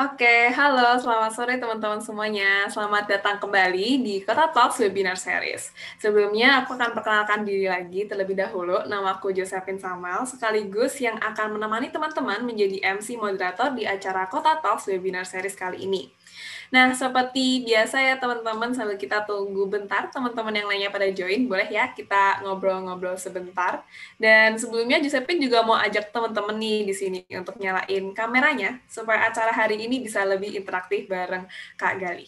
Oke, halo, selamat sore teman-teman semuanya. Selamat datang kembali di Kota Talks Webinar Series. Sebelumnya, aku akan perkenalkan diri lagi terlebih dahulu. Nama aku Josephine Samuel, sekaligus yang akan menemani teman-teman menjadi MC moderator di acara Kota Talks Webinar Series kali ini. Nah, seperti biasa ya teman-teman, sambil kita tunggu bentar, teman-teman yang lainnya pada join, boleh ya kita ngobrol-ngobrol sebentar. Dan sebelumnya Giuseppe juga mau ajak teman-teman nih di sini untuk nyalain kameranya, supaya acara hari ini bisa lebih interaktif bareng Kak Gali.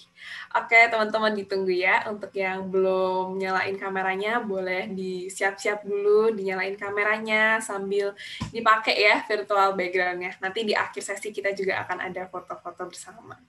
Oke, teman-teman ditunggu ya. Untuk yang belum nyalain kameranya, boleh disiap-siap dulu, dinyalain kameranya sambil dipakai ya virtual backgroundnya. Nanti di akhir sesi kita juga akan ada foto-foto bersama.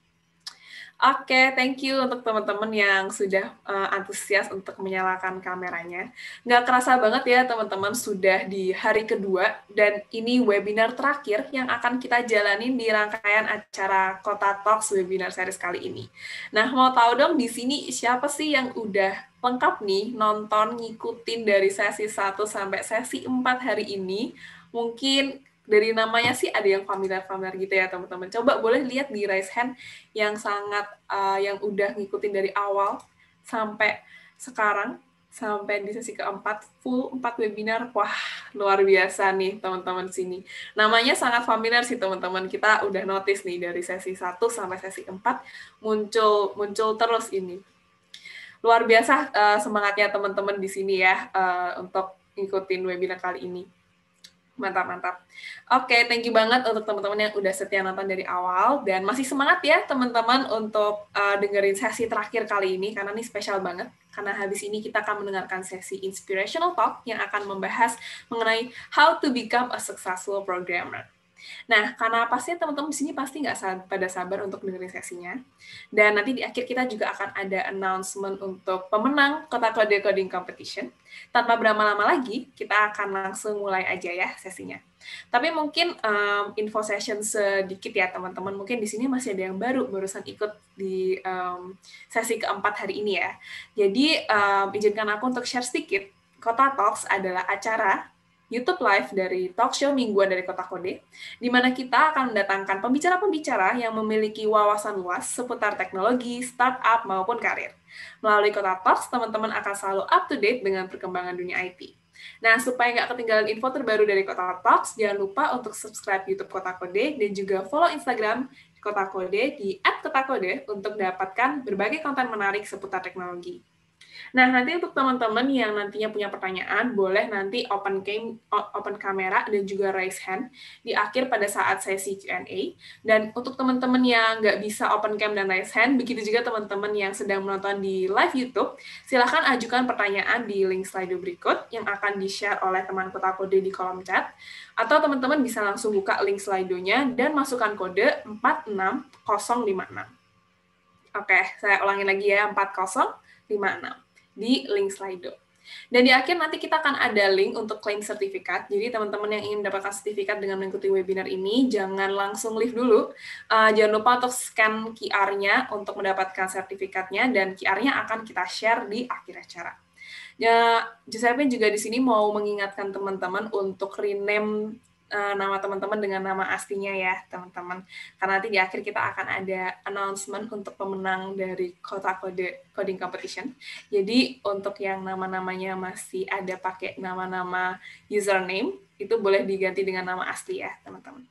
Oke, okay, thank you untuk teman-teman yang sudah uh, antusias untuk menyalakan kameranya. Nggak kerasa banget ya teman-teman sudah di hari kedua dan ini webinar terakhir yang akan kita jalanin di rangkaian acara Kota Talks webinar series kali ini. Nah, mau tahu dong di sini siapa sih yang udah lengkap nih nonton ngikutin dari sesi 1 sampai sesi 4 hari ini? Mungkin dari namanya sih ada yang familiar-familiar gitu ya teman-teman. Coba boleh lihat di raise hand yang sangat uh, yang udah ngikutin dari awal sampai sekarang sampai di sesi keempat full empat webinar wah luar biasa nih teman-teman sini namanya sangat familiar sih teman-teman kita udah notice nih dari sesi 1 sampai sesi 4 muncul muncul terus ini luar biasa uh, semangatnya teman-teman di sini ya uh, untuk ngikutin webinar kali ini Mantap, mantap. Oke, okay, thank you banget untuk teman-teman yang udah setia nonton dari awal dan masih semangat ya teman-teman untuk uh, dengerin sesi terakhir kali ini karena ini spesial banget. Karena habis ini kita akan mendengarkan sesi inspirational talk yang akan membahas mengenai how to become a successful programmer. Nah, karena pasti teman-teman di sini pasti nggak pada sabar untuk dengerin sesinya. Dan nanti di akhir kita juga akan ada announcement untuk pemenang Kota Kode Coding Competition. Tanpa berlama-lama lagi, kita akan langsung mulai aja ya sesinya. Tapi mungkin um, info session sedikit ya teman-teman. Mungkin di sini masih ada yang baru barusan ikut di um, sesi keempat hari ini ya. Jadi um, izinkan aku untuk share sedikit. Kota Talks adalah acara YouTube Live dari talk show mingguan dari Kota Kode, di mana kita akan mendatangkan pembicara-pembicara yang memiliki wawasan luas seputar teknologi, startup, maupun karir. Melalui Kota Talks, teman-teman akan selalu up to date dengan perkembangan dunia IT. Nah, supaya nggak ketinggalan info terbaru dari Kota Talks, jangan lupa untuk subscribe YouTube Kota Kode dan juga follow Instagram Kota Kode di @kotakode untuk mendapatkan berbagai konten menarik seputar teknologi. Nah, nanti untuk teman-teman yang nantinya punya pertanyaan, boleh nanti open cam open kamera dan juga raise hand di akhir pada saat sesi Q&A. Dan untuk teman-teman yang nggak bisa open cam dan raise hand, begitu juga teman-teman yang sedang menonton di live YouTube, silahkan ajukan pertanyaan di link slide berikut yang akan di-share oleh teman kota kode di kolom chat. Atau teman-teman bisa langsung buka link slidonya dan masukkan kode 46056. Oke, saya ulangi lagi ya, 4056 di link Slido. Dan di akhir nanti kita akan ada link untuk klaim sertifikat. Jadi teman-teman yang ingin mendapatkan sertifikat dengan mengikuti webinar ini, jangan langsung leave dulu. Uh, jangan lupa untuk scan QR-nya untuk mendapatkan sertifikatnya, dan QR-nya akan kita share di akhir acara. Ya, Giuseppe juga di sini mau mengingatkan teman-teman untuk rename Eh, nama teman-teman dengan nama aslinya ya teman-teman karena nanti di akhir kita akan ada announcement untuk pemenang dari kota kode coding competition jadi untuk yang nama-namanya masih ada pakai nama-nama username itu boleh diganti dengan nama asli ya teman-teman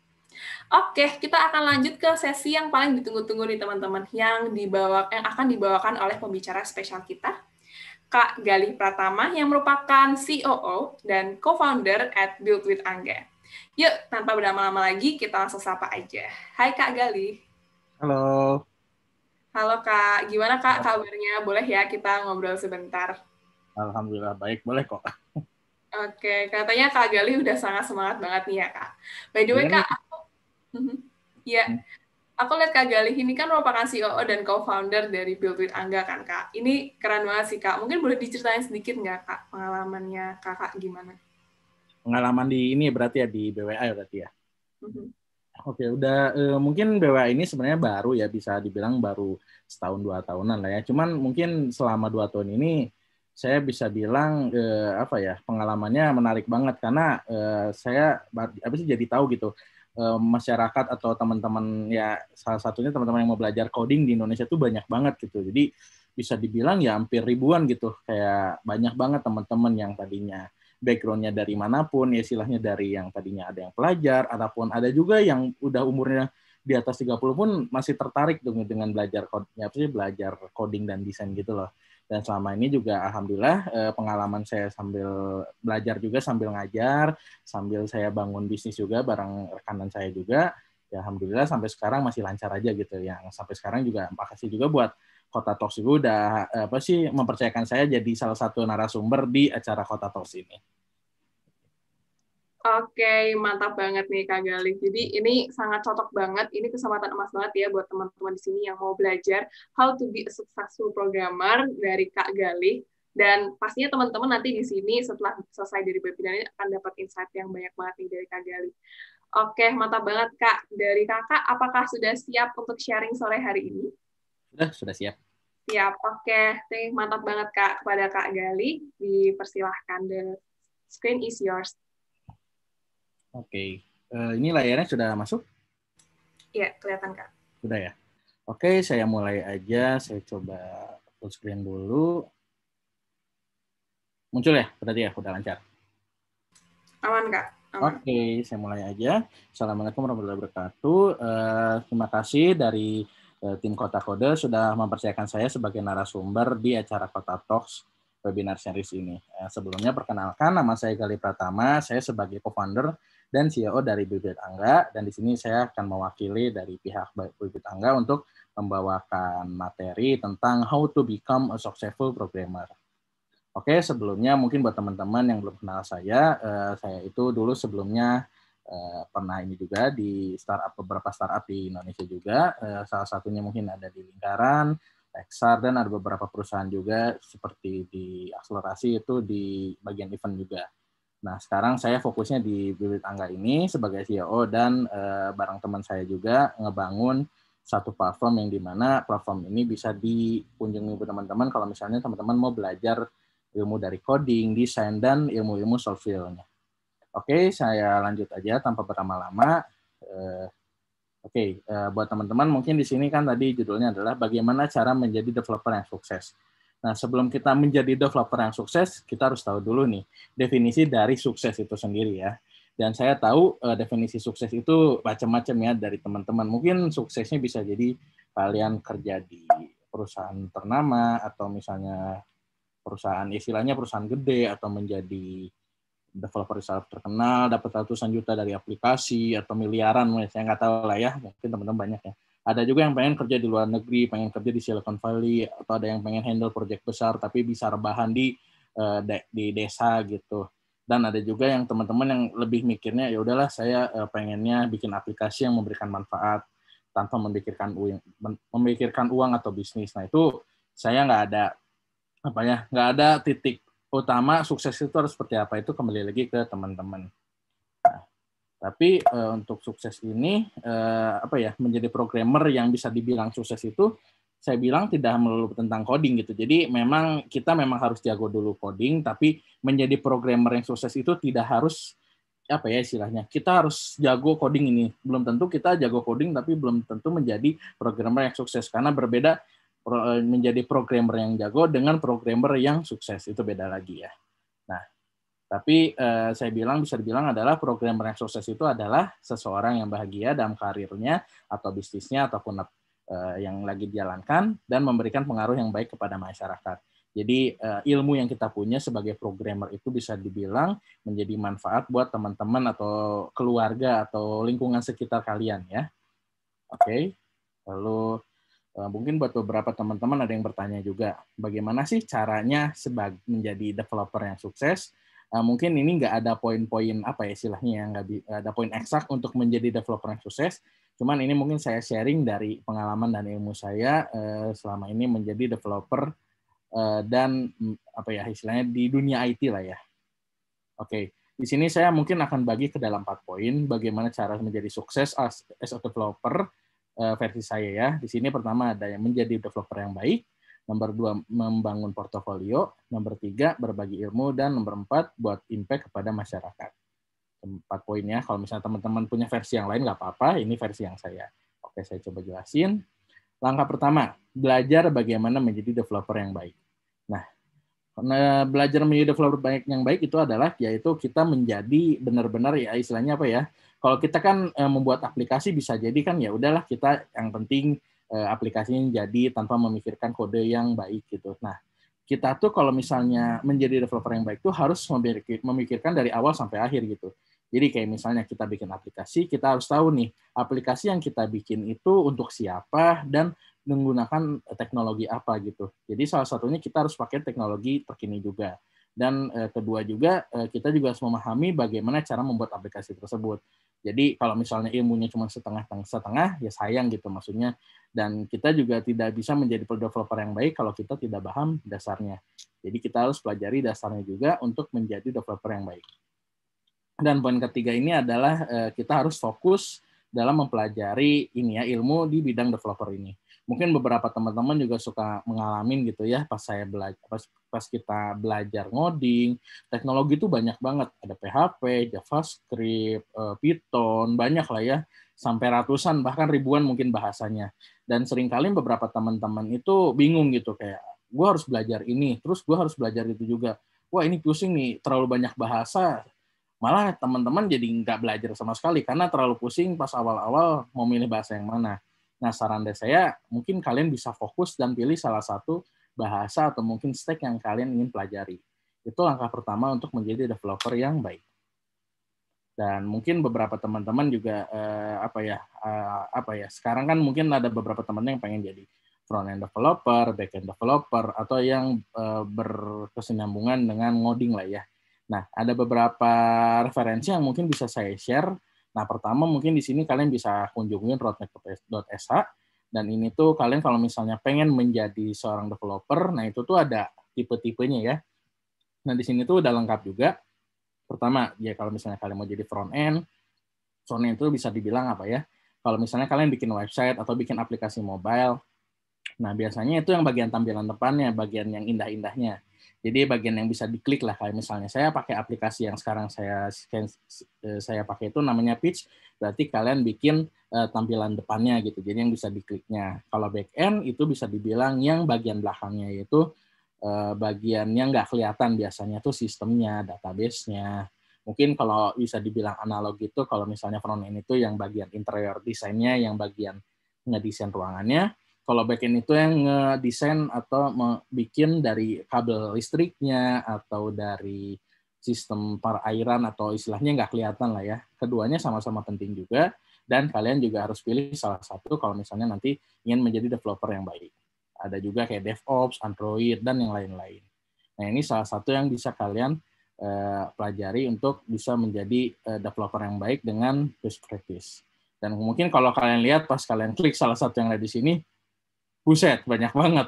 Oke, kita akan lanjut ke sesi yang paling ditunggu-tunggu nih teman-teman, yang dibawa yang akan dibawakan oleh pembicara spesial kita, Kak Galih Pratama yang merupakan COO dan co-founder at Build with Angga. Yuk, tanpa berlama-lama lagi, kita langsung sapa aja. Hai Kak Galih. Halo. Halo Kak, gimana Kak kabarnya? Boleh ya kita ngobrol sebentar? Alhamdulillah, baik. Boleh kok. Oke, katanya Kak Galih udah sangat semangat banget nih ya Kak. By the way iya Kak, aku... ya, aku lihat Kak Galih ini kan merupakan CEO dan co-founder dari Build with Angga kan Kak. Ini keren banget sih Kak. Mungkin boleh diceritain sedikit nggak Kak pengalamannya Kakak gimana? pengalaman di ini ya, berarti ya di BWA ya berarti ya. Mm-hmm. Oke, udah e, mungkin BWA ini sebenarnya baru ya bisa dibilang baru setahun dua tahunan lah ya. Cuman mungkin selama dua tahun ini saya bisa bilang e, apa ya pengalamannya menarik banget karena e, saya apa sih jadi tahu gitu e, masyarakat atau teman-teman ya salah satunya teman-teman yang mau belajar coding di Indonesia itu banyak banget gitu. Jadi bisa dibilang ya hampir ribuan gitu kayak banyak banget teman-teman yang tadinya backgroundnya dari manapun ya istilahnya dari yang tadinya ada yang pelajar ataupun ada juga yang udah umurnya di atas 30 pun masih tertarik dengan, dengan belajar apa ya, sih belajar coding dan desain gitu loh dan selama ini juga alhamdulillah eh, pengalaman saya sambil belajar juga sambil ngajar sambil saya bangun bisnis juga bareng rekanan saya juga ya alhamdulillah sampai sekarang masih lancar aja gitu yang sampai sekarang juga makasih juga buat Kota Talks juga udah apa sih mempercayakan saya jadi salah satu narasumber di acara Kota Talks ini. Oke, mantap banget nih Kak Galih. Jadi ini sangat cocok banget, ini kesempatan emas banget ya buat teman-teman di sini yang mau belajar how to be a successful programmer dari Kak Galih. Dan pastinya teman-teman nanti di sini setelah selesai dari webinar ini akan dapat insight yang banyak banget nih dari Kak Galih. Oke, mantap banget Kak. Dari Kakak, apakah sudah siap untuk sharing sore hari ini? Sudah, sudah siap. Siap, oke. Okay. Mantap banget Kak kepada Kak Gali. Dipersilahkan, the screen is yours. Oke, okay. uh, eh, ini layarnya sudah masuk? Iya, kelihatan Kak. Sudah ya? Oke, okay, saya mulai aja. Saya coba full screen dulu. Muncul ya? Berarti ya, sudah lancar? Aman Kak. Oke, okay, saya mulai aja. Assalamualaikum warahmatullahi wabarakatuh. Uh, terima kasih dari Eh, tim Kota Kode sudah mempercayakan saya sebagai narasumber di acara Kota Talks webinar series ini. Eh, sebelumnya perkenalkan nama saya Gali Pratama, saya sebagai co-founder dan CEO dari Bibit Angga dan di sini saya akan mewakili dari pihak Bibit Angga untuk membawakan materi tentang how to become a successful programmer. Oke, sebelumnya mungkin buat teman-teman yang belum kenal saya, eh, saya itu dulu sebelumnya Uh, pernah ini juga di startup beberapa startup di Indonesia juga uh, salah satunya mungkin ada di Lingkaran, Lexar dan ada beberapa perusahaan juga seperti di akselerasi itu di bagian event juga. Nah sekarang saya fokusnya di Bibit Angga ini sebagai CEO dan uh, bareng teman saya juga ngebangun satu platform yang dimana platform ini bisa dikunjungi teman-teman kalau misalnya teman-teman mau belajar ilmu dari coding, desain dan ilmu-ilmu soft nya Oke, saya lanjut aja tanpa berlama-lama. Uh, Oke, okay, uh, eh, buat teman-teman mungkin di sini kan tadi judulnya adalah bagaimana cara menjadi developer yang sukses. Nah, sebelum kita menjadi developer yang sukses, kita harus tahu dulu nih definisi dari sukses itu sendiri ya. Dan saya tahu uh, definisi sukses itu macam-macam ya dari teman-teman. Mungkin suksesnya bisa jadi kalian kerja di perusahaan ternama atau misalnya perusahaan istilahnya perusahaan gede atau menjadi developer startup terkenal dapat ratusan juta dari aplikasi atau miliaran saya nggak tahu lah ya mungkin teman-teman banyak ya ada juga yang pengen kerja di luar negeri pengen kerja di Silicon Valley atau ada yang pengen handle project besar tapi bisa rebahan di eh, di desa gitu dan ada juga yang teman-teman yang lebih mikirnya ya udahlah saya eh, pengennya bikin aplikasi yang memberikan manfaat tanpa memikirkan uang memikirkan uang atau bisnis nah itu saya nggak ada apa ya nggak ada titik utama sukses itu harus seperti apa itu kembali lagi ke teman-teman. Nah, tapi e, untuk sukses ini e, apa ya menjadi programmer yang bisa dibilang sukses itu saya bilang tidak melulu tentang coding gitu. Jadi memang kita memang harus jago dulu coding, tapi menjadi programmer yang sukses itu tidak harus apa ya istilahnya. Kita harus jago coding ini. Belum tentu kita jago coding tapi belum tentu menjadi programmer yang sukses karena berbeda Eh, menjadi programmer yang jago dengan programmer yang sukses itu beda lagi ya. Nah, tapi eh, saya bilang bisa dibilang adalah programmer yang sukses itu adalah seseorang yang bahagia dalam karirnya atau bisnisnya ataupun eh, yang lagi dijalankan dan memberikan pengaruh yang baik kepada masyarakat. Jadi eh, ilmu yang kita punya sebagai programmer itu bisa dibilang menjadi manfaat buat teman-teman atau keluarga atau lingkungan sekitar kalian ya. Oke. Okay. Lalu Eh, mungkin buat beberapa teman-teman ada yang bertanya juga, bagaimana sih caranya sebagai menjadi developer yang sukses? Eh, mungkin ini nggak ada poin-poin apa ya istilahnya yang nggak ada poin eksak untuk menjadi developer yang sukses. Cuman ini mungkin saya sharing dari pengalaman dan ilmu saya eh, selama ini menjadi developer dan mm, apa ya istilahnya di dunia IT lah ya. Oke, di sini saya mungkin akan bagi ke dalam empat poin bagaimana cara menjadi sukses as, as a developer, Eh, versi saya ya. Di sini pertama ada yang menjadi developer yang baik, nomor dua membangun portofolio, nomor tiga berbagi ilmu, dan nomor empat buat impact kepada masyarakat. Empat poinnya. Kalau misalnya teman-teman punya versi yang lain nggak apa-apa, ini versi yang saya. Oke, saya coba jelasin. Langkah pertama, belajar bagaimana menjadi developer yang baik. Nah, Nah, belajar menjadi developer yang baik itu adalah yaitu kita menjadi benar-benar ya istilahnya apa ya kalau kita kan uh, membuat aplikasi bisa jadi kan ya udahlah kita yang penting uh, aplikasinya jadi tanpa memikirkan kode yang baik gitu. Nah, kita tuh kalau misalnya menjadi developer yang baik tuh harus memikirkan dari awal sampai akhir gitu. Jadi kayak misalnya kita bikin aplikasi, kita harus tahu nih aplikasi yang kita bikin itu untuk siapa dan menggunakan teknologi apa gitu. Jadi salah satunya kita harus pakai teknologi terkini juga dan eh, kedua juga eh, kita juga harus memahami bagaimana cara membuat aplikasi tersebut. Jadi kalau misalnya ilmunya cuma setengah setengah ya sayang gitu maksudnya dan kita juga tidak bisa menjadi developer yang baik kalau kita tidak paham dasarnya. Jadi kita harus pelajari dasarnya juga untuk menjadi developer yang baik. Dan poin ketiga ini adalah eh, kita harus fokus dalam mempelajari ini ya ilmu di bidang developer ini mungkin beberapa teman-teman juga suka mengalamin gitu ya pas saya belajar pas, pas kita belajar ngoding teknologi itu banyak banget ada PHP, JavaScript, eh, Python banyak lah ya sampai ratusan bahkan ribuan mungkin bahasanya dan seringkali beberapa teman-teman itu bingung gitu kayak gue harus belajar ini terus gue harus belajar itu juga wah ini pusing nih terlalu banyak bahasa malah teman-teman jadi nggak belajar sama sekali karena terlalu pusing pas awal-awal mau milih bahasa yang mana Nah, saran dari saya, mungkin kalian bisa fokus dan pilih salah satu bahasa atau mungkin stack yang kalian ingin pelajari. Itu langkah pertama untuk menjadi developer yang baik. Dan mungkin beberapa teman-teman juga eh, apa ya eh, apa ya sekarang kan mungkin ada beberapa teman yang pengen jadi front end developer, back end developer atau yang eh, berkesinambungan dengan ngoding lah ya. Nah, ada beberapa referensi yang mungkin bisa saya share Nah, pertama mungkin di sini kalian bisa kunjungin roadmap.sh dan ini tuh kalian kalau misalnya pengen menjadi seorang developer, nah itu tuh ada tipe-tipenya ya. Nah, di sini tuh udah lengkap juga. Pertama, ya kalau misalnya kalian mau jadi front end, front end itu bisa dibilang apa ya? Kalau misalnya kalian bikin website atau bikin aplikasi mobile, nah biasanya itu yang bagian tampilan depannya, bagian yang indah-indahnya. Jadi bagian yang bisa diklik lah kayak misalnya saya pakai aplikasi yang sekarang saya eh, saya pakai itu namanya Pitch, berarti kalian bikin uh, tampilan depannya gitu. Jadi yang bisa dikliknya. Kalau back end itu bisa dibilang yang bagian belakangnya yaitu uh, bagian yang nggak kelihatan biasanya tuh sistemnya, database-nya. Mungkin kalau bisa dibilang analog itu kalau misalnya front end itu yang bagian interior desainnya, yang bagian ngedesain ruangannya, kalau backend itu yang ngedesain atau bikin dari kabel listriknya atau dari sistem perairan atau istilahnya nggak kelihatan lah ya. Keduanya sama-sama penting juga dan kalian juga harus pilih salah satu kalau misalnya nanti ingin menjadi developer yang baik. Ada juga kayak DevOps, Android, dan yang lain-lain. Nah ini salah satu yang bisa kalian uh, pelajari untuk bisa menjadi uh, developer yang baik dengan best practice. Dan mungkin kalau kalian lihat pas kalian klik salah satu yang ada di sini, Buset, banyak banget.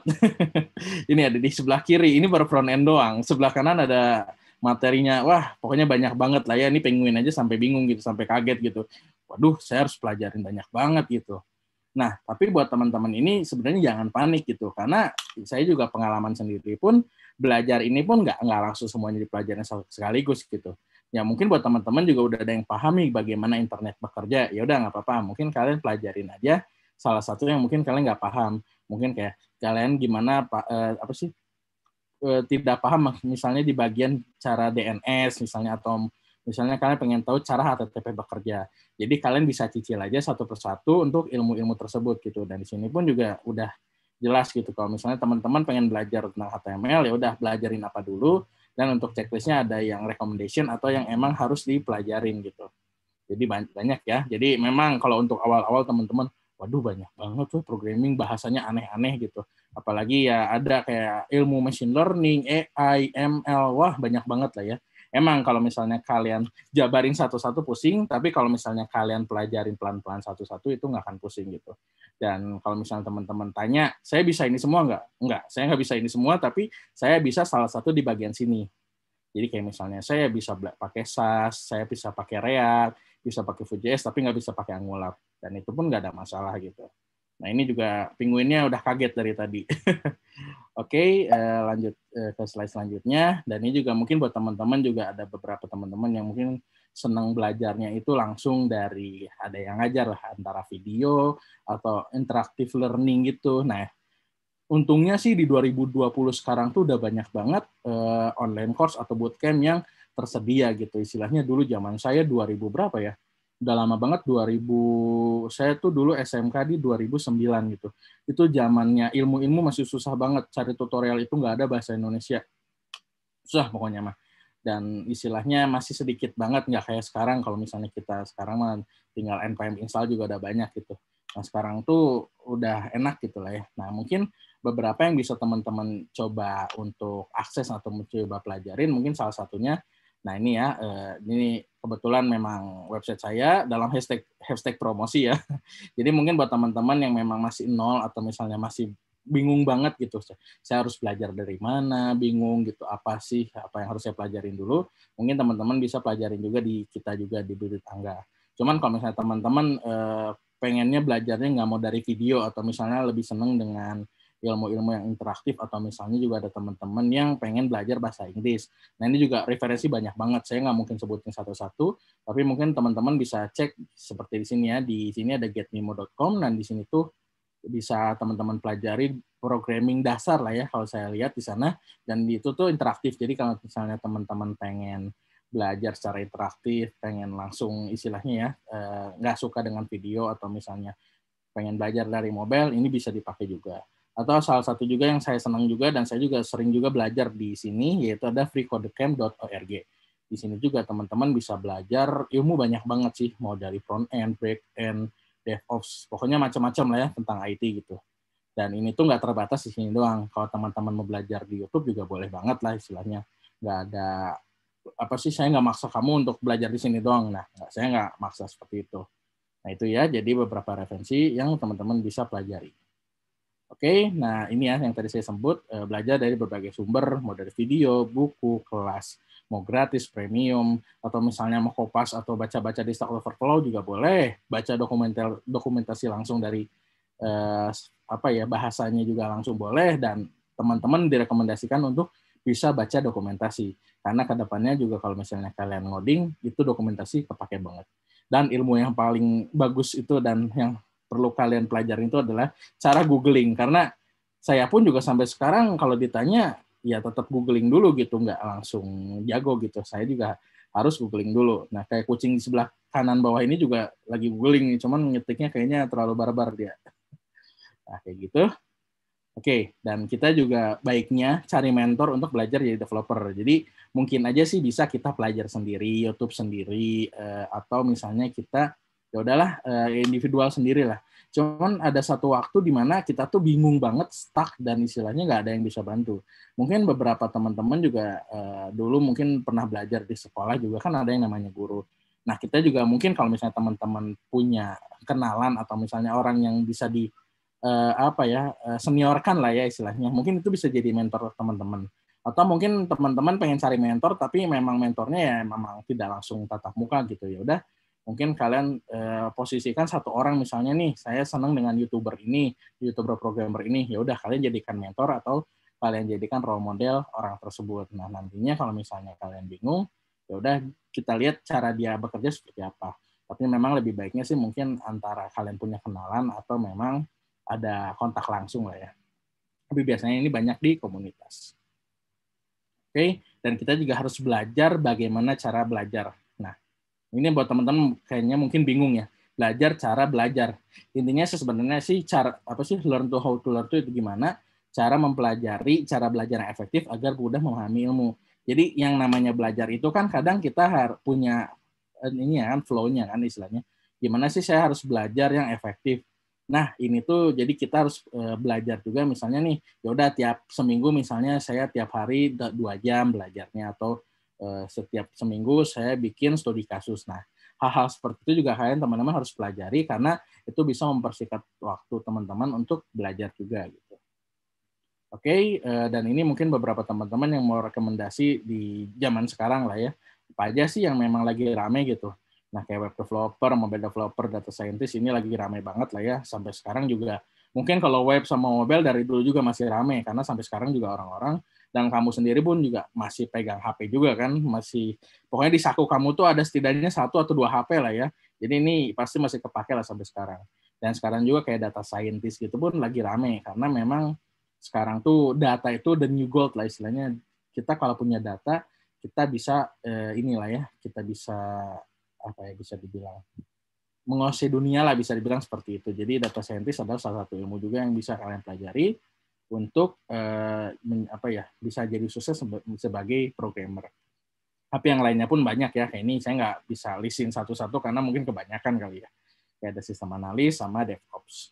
ini ada di sebelah kiri, ini baru front end doang. Sebelah kanan ada materinya. Wah, pokoknya banyak banget lah ya. Ini penguin aja sampai bingung gitu, sampai kaget gitu. Waduh, saya harus pelajarin banyak banget gitu. Nah, tapi buat teman-teman ini sebenarnya jangan panik gitu. Karena saya juga pengalaman sendiri pun, belajar ini pun nggak, nggak langsung semuanya dipelajarin sekaligus gitu ya mungkin buat teman-teman juga udah ada yang pahami bagaimana internet bekerja ya udah nggak apa-apa mungkin kalian pelajarin aja salah satu yang mungkin kalian nggak paham mungkin kayak kalian gimana pak eh, apa sih eh, tidak paham misalnya di bagian cara DNS misalnya atau misalnya kalian pengen tahu cara HTTP bekerja jadi kalian bisa cicil aja satu persatu untuk ilmu-ilmu tersebut gitu dan di sini pun juga udah jelas gitu kalau misalnya teman-teman pengen belajar tentang HTML ya udah belajarin apa dulu dan untuk checklistnya ada yang recommendation atau yang emang harus dipelajarin gitu jadi banyak ya jadi memang kalau untuk awal-awal teman-teman waduh banyak banget tuh programming bahasanya aneh-aneh gitu. Apalagi ya ada kayak ilmu machine learning, AI, ML, wah banyak banget lah ya. Emang kalau misalnya kalian jabarin satu-satu pusing, tapi kalau misalnya kalian pelajarin pelan-pelan satu-satu itu nggak akan pusing gitu. Dan kalau misalnya teman-teman tanya, saya bisa ini semua nggak? Nggak, saya nggak bisa ini semua, tapi saya bisa salah satu di bagian sini. Jadi kayak misalnya saya bisa pakai SAS, saya bisa pakai React, bisa pakai Vue.js tapi nggak bisa pakai Angular dan itu pun nggak ada masalah gitu. Nah ini juga pinguinnya udah kaget dari tadi. Oke, okay, eh, lanjut eh, ke slide selanjutnya. Dan ini juga mungkin buat teman-teman juga ada beberapa teman-teman yang mungkin senang belajarnya itu langsung dari ada yang ngajar lah antara video atau interactive learning gitu. Nah untungnya sih di 2020 sekarang tuh udah banyak banget uh, online course atau bootcamp yang tersedia gitu. Istilahnya dulu zaman saya 2000 berapa ya? Udah lama banget 2000 saya tuh dulu SMK di 2009 gitu. Itu zamannya ilmu-ilmu masih susah banget cari tutorial itu nggak ada bahasa Indonesia. Susah pokoknya mah dan istilahnya masih sedikit banget nggak kayak sekarang kalau misalnya kita sekarang mah tinggal npm install juga ada banyak gitu nah sekarang tuh udah enak gitu lah ya. Nah, mungkin beberapa yang bisa teman-teman coba untuk akses atau mencoba pelajarin mungkin salah satunya nah ini ya eh, ini kebetulan memang website saya dalam hashtag hashtag promosi ya jadi mungkin buat teman-teman yang memang masih nol atau misalnya masih bingung banget gitu saya harus belajar dari mana bingung gitu apa sih apa yang harus saya pelajarin dulu mungkin teman-teman bisa pelajarin juga di kita juga di Budi Angga cuman kalau misalnya teman-teman eh, pengennya belajarnya nggak mau dari video atau misalnya lebih seneng dengan ilmu-ilmu yang interaktif atau misalnya juga ada teman-teman yang pengen belajar bahasa Inggris. Nah ini juga referensi banyak banget. Saya nggak mungkin sebutin satu-satu, tapi mungkin teman-teman bisa cek seperti di sini ya. Di sini ada getmimo.com dan di sini tuh bisa teman-teman pelajari programming dasar lah ya kalau saya lihat di sana dan itu tuh interaktif. Jadi kalau misalnya teman-teman pengen belajar secara interaktif, pengen langsung istilahnya ya, eh, nggak suka dengan video atau misalnya pengen belajar dari mobile, ini bisa dipakai juga. Atau salah satu juga yang saya senang juga dan saya juga sering juga belajar di sini, yaitu ada freecodecamp.org. Di sini juga teman-teman bisa belajar ilmu banyak banget sih, mau dari front-end, back-end, DevOps, pokoknya macam-macam lah ya tentang IT gitu. Dan ini tuh nggak terbatas di sini doang. Kalau teman-teman mau belajar di YouTube juga boleh banget lah istilahnya. Nggak ada apa sih saya nggak maksa kamu untuk belajar di sini doang nah saya nggak maksa seperti itu nah itu ya jadi beberapa referensi yang teman-teman bisa pelajari oke okay, nah ini ya yang tadi saya sebut eh, belajar dari berbagai sumber mau dari video buku kelas mau gratis premium atau misalnya mau kopas atau baca-baca di Stack Overflow juga boleh baca dokumenter dokumentasi langsung dari eh, apa ya bahasanya juga langsung boleh dan teman-teman direkomendasikan untuk bisa baca dokumentasi. Karena kedepannya juga kalau misalnya kalian ngoding, itu dokumentasi kepake banget. Dan ilmu yang paling bagus itu dan yang perlu kalian pelajari itu adalah cara googling. Karena saya pun juga sampai sekarang kalau ditanya, ya tetap googling dulu gitu, nggak langsung jago gitu. Saya juga harus googling dulu. Nah, kayak kucing di sebelah kanan bawah ini juga lagi googling, cuman ngetiknya kayaknya terlalu barbar dia. Nah, kayak gitu. Oke, okay. dan kita juga baiknya cari mentor untuk belajar jadi developer. Jadi mungkin aja sih bisa kita belajar sendiri, YouTube sendiri, eh, atau misalnya kita ya udahlah eh, individual sendiri lah. Cuman ada satu waktu di mana kita tuh bingung banget, stuck dan istilahnya nggak ada yang bisa bantu. Mungkin beberapa teman-teman juga eh, dulu mungkin pernah belajar di sekolah juga kan ada yang namanya guru. Nah kita juga mungkin kalau misalnya teman-teman punya kenalan atau misalnya orang yang bisa di uh, apa ya uh, seniorkan lah ya istilahnya mungkin itu bisa jadi mentor teman-teman atau mungkin teman-teman pengen cari mentor tapi memang mentornya ya memang tidak langsung tatap muka gitu ya udah mungkin kalian uh, posisikan satu orang misalnya nih saya senang dengan youtuber ini youtuber programmer ini ya udah kalian jadikan mentor atau kalian jadikan role model orang tersebut nah nantinya kalau misalnya kalian bingung ya udah kita lihat cara dia bekerja seperti apa tapi memang lebih baiknya sih mungkin antara kalian punya kenalan atau memang ada kontak langsung lah ya. Tapi biasanya ini banyak di komunitas. Oke, dan kita juga harus belajar bagaimana cara belajar. Nah, ini buat teman-teman kayaknya mungkin bingung ya. Belajar cara belajar. Intinya sebenarnya sih cara apa sih learn to how to learn to itu gimana? Cara mempelajari cara belajar yang efektif agar mudah memahami ilmu. Jadi yang namanya belajar itu kan kadang kita harus punya eh, ini ya kan flow-nya kan istilahnya. Gimana sih saya harus belajar yang efektif? Nah, ini tuh jadi kita harus eh, belajar juga misalnya nih, yaudah tiap seminggu misalnya saya tiap hari dua jam belajarnya atau eh, setiap seminggu saya bikin studi kasus. Nah, hal-hal seperti itu juga kalian teman-teman harus pelajari karena itu bisa mempersingkat waktu teman-teman untuk belajar juga gitu. Oke, eh, dan ini mungkin beberapa teman-teman yang mau rekomendasi di zaman sekarang lah ya. Apa aja sih yang memang lagi rame gitu Nah, kayak web developer, mobile developer, data scientist ini lagi ramai banget lah ya. Sampai sekarang juga mungkin kalau web sama mobile dari dulu juga masih ramai karena sampai sekarang juga orang-orang dan kamu sendiri pun juga masih pegang HP juga kan, masih pokoknya di saku kamu tuh ada setidaknya satu atau dua HP lah ya. Jadi ini pasti masih kepake lah sampai sekarang. Dan sekarang juga kayak data scientist gitu pun lagi ramai karena memang sekarang tuh data itu the new gold lah istilahnya. Kita kalau punya data, kita bisa eh, inilah ya, kita bisa apa ya bisa dibilang menguasai dunia lah bisa dibilang seperti itu. Jadi data scientist adalah salah satu ilmu juga yang bisa kalian pelajari untuk eh, apa ya bisa jadi sukses sebagai programmer. Tapi yang lainnya pun banyak ya. ini saya nggak bisa listin satu-satu karena mungkin kebanyakan kali ya. Kayak ada sistem analis sama DevOps.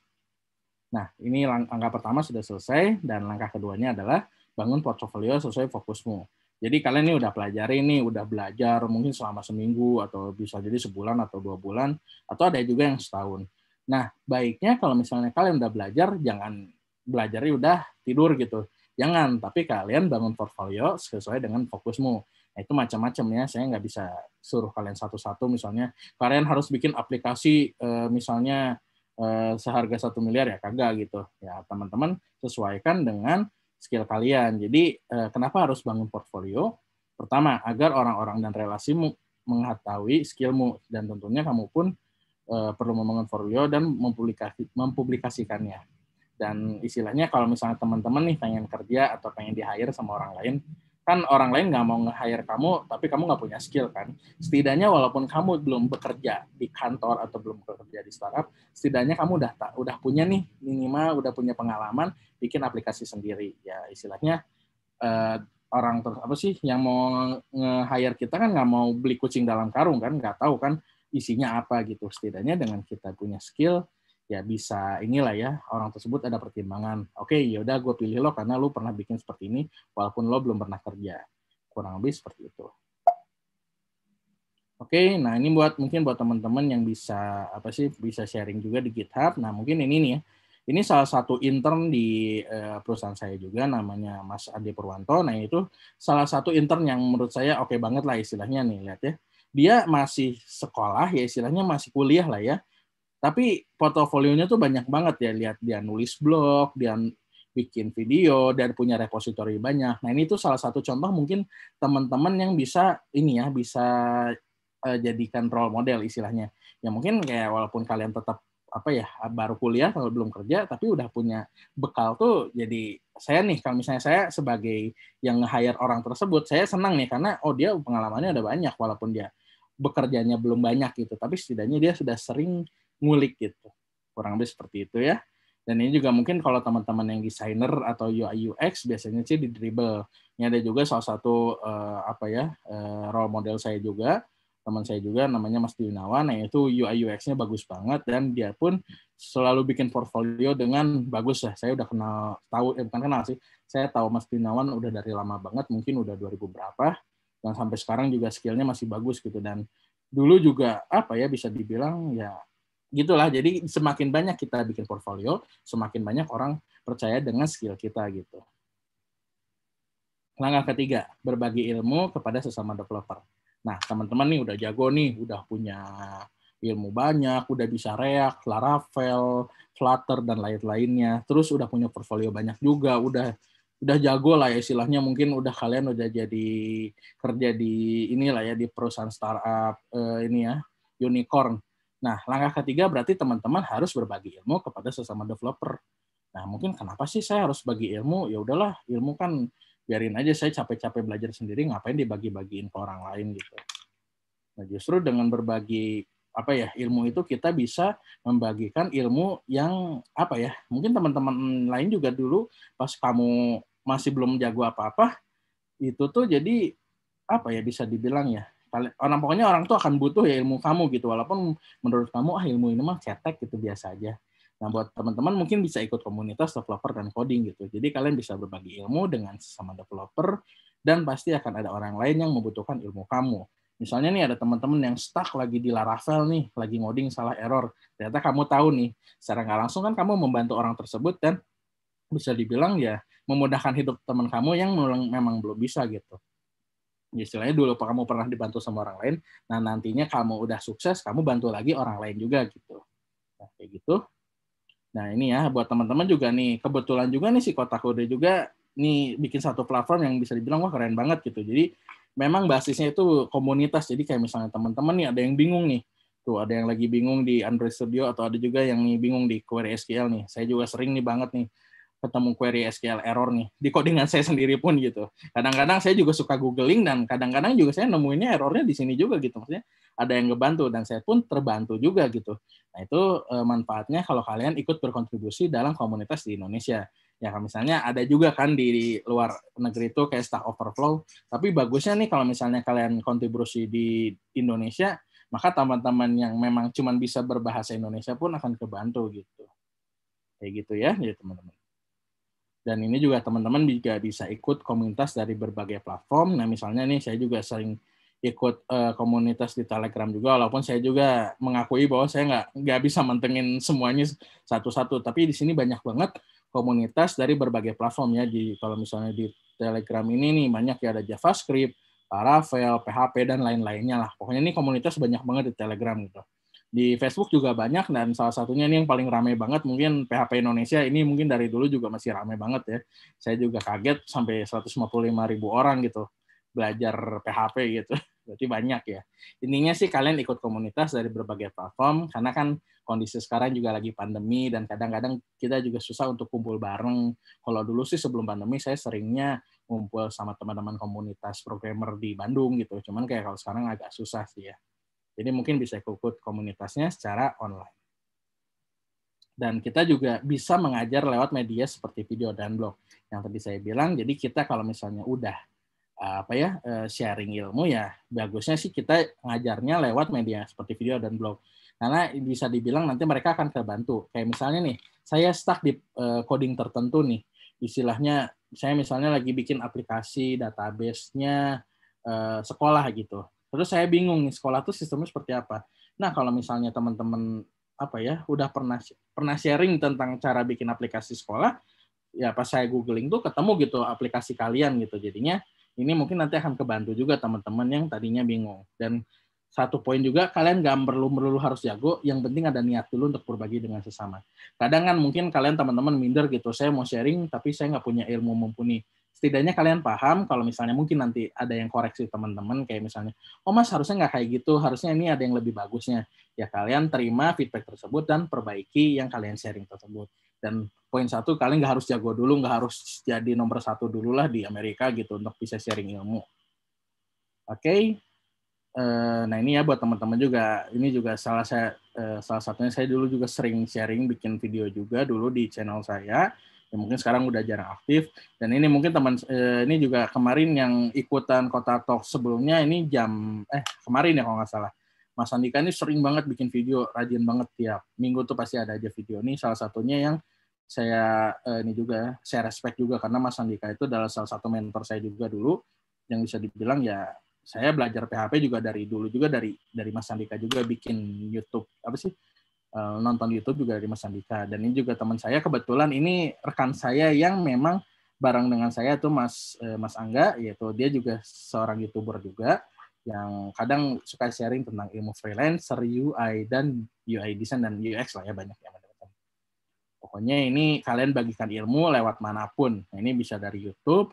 Nah, ini langkah pertama sudah selesai dan langkah keduanya adalah bangun portfolio sesuai fokusmu. Jadi kalian ini udah pelajari ini udah belajar mungkin selama seminggu atau bisa jadi sebulan atau dua bulan atau ada juga yang setahun. Nah baiknya kalau misalnya kalian udah belajar jangan belajarnya udah tidur gitu, jangan. Tapi kalian bangun portfolio sesuai dengan fokusmu. Nah, itu macam-macam ya. Saya nggak bisa suruh kalian satu-satu. Misalnya kalian harus bikin aplikasi eh, misalnya eh, seharga satu miliar ya kagak gitu. Ya teman-teman sesuaikan dengan skill kalian. Jadi eh, kenapa harus bangun portfolio? Pertama, agar orang-orang dan relasimu mengetahui skillmu dan tentunya kamu pun eh, perlu membangun portfolio dan mempublikasikannya. Dan istilahnya kalau misalnya teman-teman nih pengen kerja atau pengen di hire sama orang lain, kan orang lain nggak mau nge-hire kamu tapi kamu nggak punya skill kan setidaknya walaupun kamu belum bekerja di kantor atau belum bekerja di startup setidaknya kamu udah tak udah punya nih minimal udah punya pengalaman bikin aplikasi sendiri ya istilahnya eh, orang terus apa sih yang mau nge-hire kita kan nggak mau beli kucing dalam karung kan nggak tahu kan isinya apa gitu setidaknya dengan kita punya skill ya bisa inilah ya orang tersebut ada pertimbangan oke okay, yaudah gue pilih lo karena lo pernah bikin seperti ini walaupun lo belum pernah kerja kurang lebih seperti itu oke okay, nah ini buat mungkin buat teman-teman yang bisa apa sih bisa sharing juga di GitHub nah mungkin ini nih ya ini salah satu intern di uh, perusahaan saya juga namanya Mas Ade Purwanto nah itu salah satu intern yang menurut saya oke okay banget lah istilahnya nih lihat ya dia masih sekolah ya istilahnya masih kuliah lah ya tapi portofolionya tuh banyak banget ya. Lihat dia nulis blog, dia bikin video dan punya repository banyak. Nah ini tuh salah satu contoh mungkin teman-teman yang bisa ini ya bisa uh, jadikan role model istilahnya. Ya mungkin kayak walaupun kalian tetap apa ya baru kuliah kalau belum kerja tapi udah punya bekal tuh jadi saya nih kalau misalnya saya sebagai yang hire orang tersebut saya senang nih karena oh dia pengalamannya ada banyak walaupun dia bekerjanya belum banyak gitu tapi setidaknya dia sudah sering ngulik gitu. Kurang lebih seperti itu ya. Dan ini juga mungkin kalau teman-teman yang desainer atau UI UX biasanya sih di dribble. Ini ada juga salah satu uh, apa ya uh, role model saya juga teman saya juga namanya Mas Dinawan, nah itu UI UX-nya bagus banget dan dia pun selalu bikin portfolio dengan bagus ya Saya udah kenal tahu eh bukan kenal sih. Saya tahu Mas Dinawan udah dari lama banget, mungkin udah 2000 berapa dan sampai sekarang juga skillnya masih bagus gitu dan dulu juga apa ya bisa dibilang ya gitulah jadi semakin banyak kita bikin portfolio semakin banyak orang percaya dengan skill kita gitu langkah ketiga berbagi ilmu kepada sesama developer nah teman-teman nih udah jago nih udah punya ilmu banyak udah bisa React Laravel Flutter dan lain-lainnya terus udah punya portfolio banyak juga udah udah jago lah ya istilahnya mungkin udah kalian udah jadi kerja di inilah ya di perusahaan startup eh, ini ya unicorn Nah, langkah ketiga berarti teman-teman harus berbagi ilmu kepada sesama developer. Nah, mungkin kenapa sih saya harus bagi ilmu? Ya udahlah, ilmu kan biarin aja saya capek-capek belajar sendiri, ngapain dibagi-bagiin ke orang lain gitu. Nah, justru dengan berbagi apa ya ilmu itu kita bisa membagikan ilmu yang apa ya mungkin teman-teman lain juga dulu pas kamu masih belum jago apa-apa itu tuh jadi apa ya bisa dibilang ya orang oh, nah, pokoknya orang tuh akan butuh ya ilmu kamu gitu walaupun menurut kamu ah ilmu ini mah cetek gitu biasa aja nah buat teman-teman mungkin bisa ikut komunitas developer dan coding gitu jadi kalian bisa berbagi ilmu dengan sesama developer dan pasti akan ada orang lain yang membutuhkan ilmu kamu Misalnya nih ada teman-teman yang stuck lagi di Laravel nih, lagi ngoding salah error. Ternyata kamu tahu nih, secara nggak langsung kan kamu membantu orang tersebut dan bisa dibilang ya memudahkan hidup teman kamu yang memang belum bisa gitu istilahnya dulu kamu pernah dibantu sama orang lain nah nantinya kamu udah sukses kamu bantu lagi orang lain juga gitu nah, kayak gitu nah ini ya buat teman-teman juga nih kebetulan juga nih si kota kode juga nih bikin satu platform yang bisa dibilang wah keren banget gitu jadi memang basisnya itu komunitas jadi kayak misalnya teman-teman nih ada yang bingung nih tuh ada yang lagi bingung di Android Studio atau ada juga yang nih bingung di Query SQL nih saya juga sering nih banget nih ketemu query SQL error nih di codingan saya sendiri pun gitu. Kadang-kadang saya juga suka googling dan kadang-kadang juga saya nemuinnya errornya di sini juga gitu. Maksudnya ada yang ngebantu dan saya pun terbantu juga gitu. Nah itu eh, manfaatnya kalau kalian ikut berkontribusi dalam komunitas di Indonesia. Ya misalnya ada juga kan di, di luar negeri itu kayak Stack Overflow. Tapi bagusnya nih kalau misalnya kalian kontribusi di Indonesia, maka teman-teman yang memang cuma bisa berbahasa Indonesia pun akan kebantu gitu. Kayak gitu ya, jadi ya teman-teman dan ini juga teman-teman juga bisa ikut komunitas dari berbagai platform. Nah, misalnya nih saya juga sering ikut uh, komunitas di Telegram juga, walaupun saya juga mengakui bahwa saya nggak nggak bisa mentengin semuanya satu-satu. Tapi di sini banyak banget komunitas dari berbagai platform ya. Di kalau misalnya di Telegram ini nih banyak ya ada JavaScript, Laravel, PHP dan lain-lainnya lah. Pokoknya ini komunitas banyak banget di Telegram gitu di Facebook juga banyak dan salah satunya ini yang paling ramai banget mungkin PHP Indonesia ini mungkin dari dulu juga masih ramai banget ya. Saya juga kaget sampai 155 ribu orang gitu belajar PHP gitu. Berarti banyak ya. Intinya sih kalian ikut komunitas dari berbagai platform karena kan kondisi sekarang juga lagi pandemi dan kadang-kadang kita juga susah untuk kumpul bareng. Kalau dulu sih sebelum pandemi saya seringnya ngumpul sama teman-teman komunitas programmer di Bandung gitu. Cuman kayak kalau sekarang agak susah sih ya. Jadi mungkin bisa ikut komunitasnya secara online. Dan kita juga bisa mengajar lewat media seperti video dan blog yang tadi saya bilang. Jadi kita kalau misalnya udah eh, apa ya eh, sharing ilmu ya bagusnya sih kita ngajarnya lewat media seperti video dan blog karena bisa dibilang nanti mereka akan terbantu kayak misalnya nih saya stuck di eh, coding tertentu nih istilahnya saya misalnya lagi bikin aplikasi database-nya sekolah gitu Terus saya bingung nih sekolah tuh sistemnya seperti apa. Nah kalau misalnya teman-teman apa ya udah pernah pernah sharing tentang cara bikin aplikasi sekolah, ya pas saya googling tuh ketemu gitu aplikasi kalian gitu. Jadinya ini mungkin nanti akan kebantu juga teman-teman yang tadinya bingung. Dan satu poin juga kalian gak perlu perlu harus jago, yang penting ada niat dulu untuk berbagi dengan sesama. Kadang kan mungkin kalian teman-teman minder gitu, saya mau sharing tapi saya nggak punya ilmu mumpuni setidaknya kalian paham kalau misalnya mungkin nanti ada yang koreksi teman-teman kayak misalnya oh mas harusnya nggak kayak gitu harusnya ini ada yang lebih bagusnya ya kalian terima feedback tersebut dan perbaiki yang kalian sharing tersebut dan poin satu kalian nggak harus jago dulu nggak harus jadi nomor satu dulu lah di Amerika gitu untuk bisa sharing ilmu oke okay? Eh, nah ini ya buat teman-teman juga ini juga salah saya eh, salah satunya saya dulu juga sering sharing bikin video juga dulu di channel saya ya mungkin sekarang udah jarang aktif dan ini mungkin teman eh, ini juga kemarin yang ikutan kota talk sebelumnya ini jam eh kemarin ya kalau nggak salah Mas Andika ini sering banget bikin video rajin banget tiap minggu tuh pasti ada aja video ini salah satunya yang saya eh, ini juga saya respect juga karena Mas Andika itu adalah salah satu mentor saya juga dulu yang bisa dibilang ya saya belajar PHP juga dari dulu juga dari dari Mas Andika juga bikin YouTube apa sih uh, nonton YouTube juga dari Mas Andika dan ini juga teman saya kebetulan ini rekan saya yang memang bareng dengan saya tuh Mas uh, Mas Angga yaitu dia juga seorang YouTuber juga yang kadang suka sharing tentang ilmu freelancer, UI dan UI design dan UX lah ya banyak yang teman Pokoknya ini kalian bagikan ilmu lewat manapun. Nah, ini bisa dari YouTube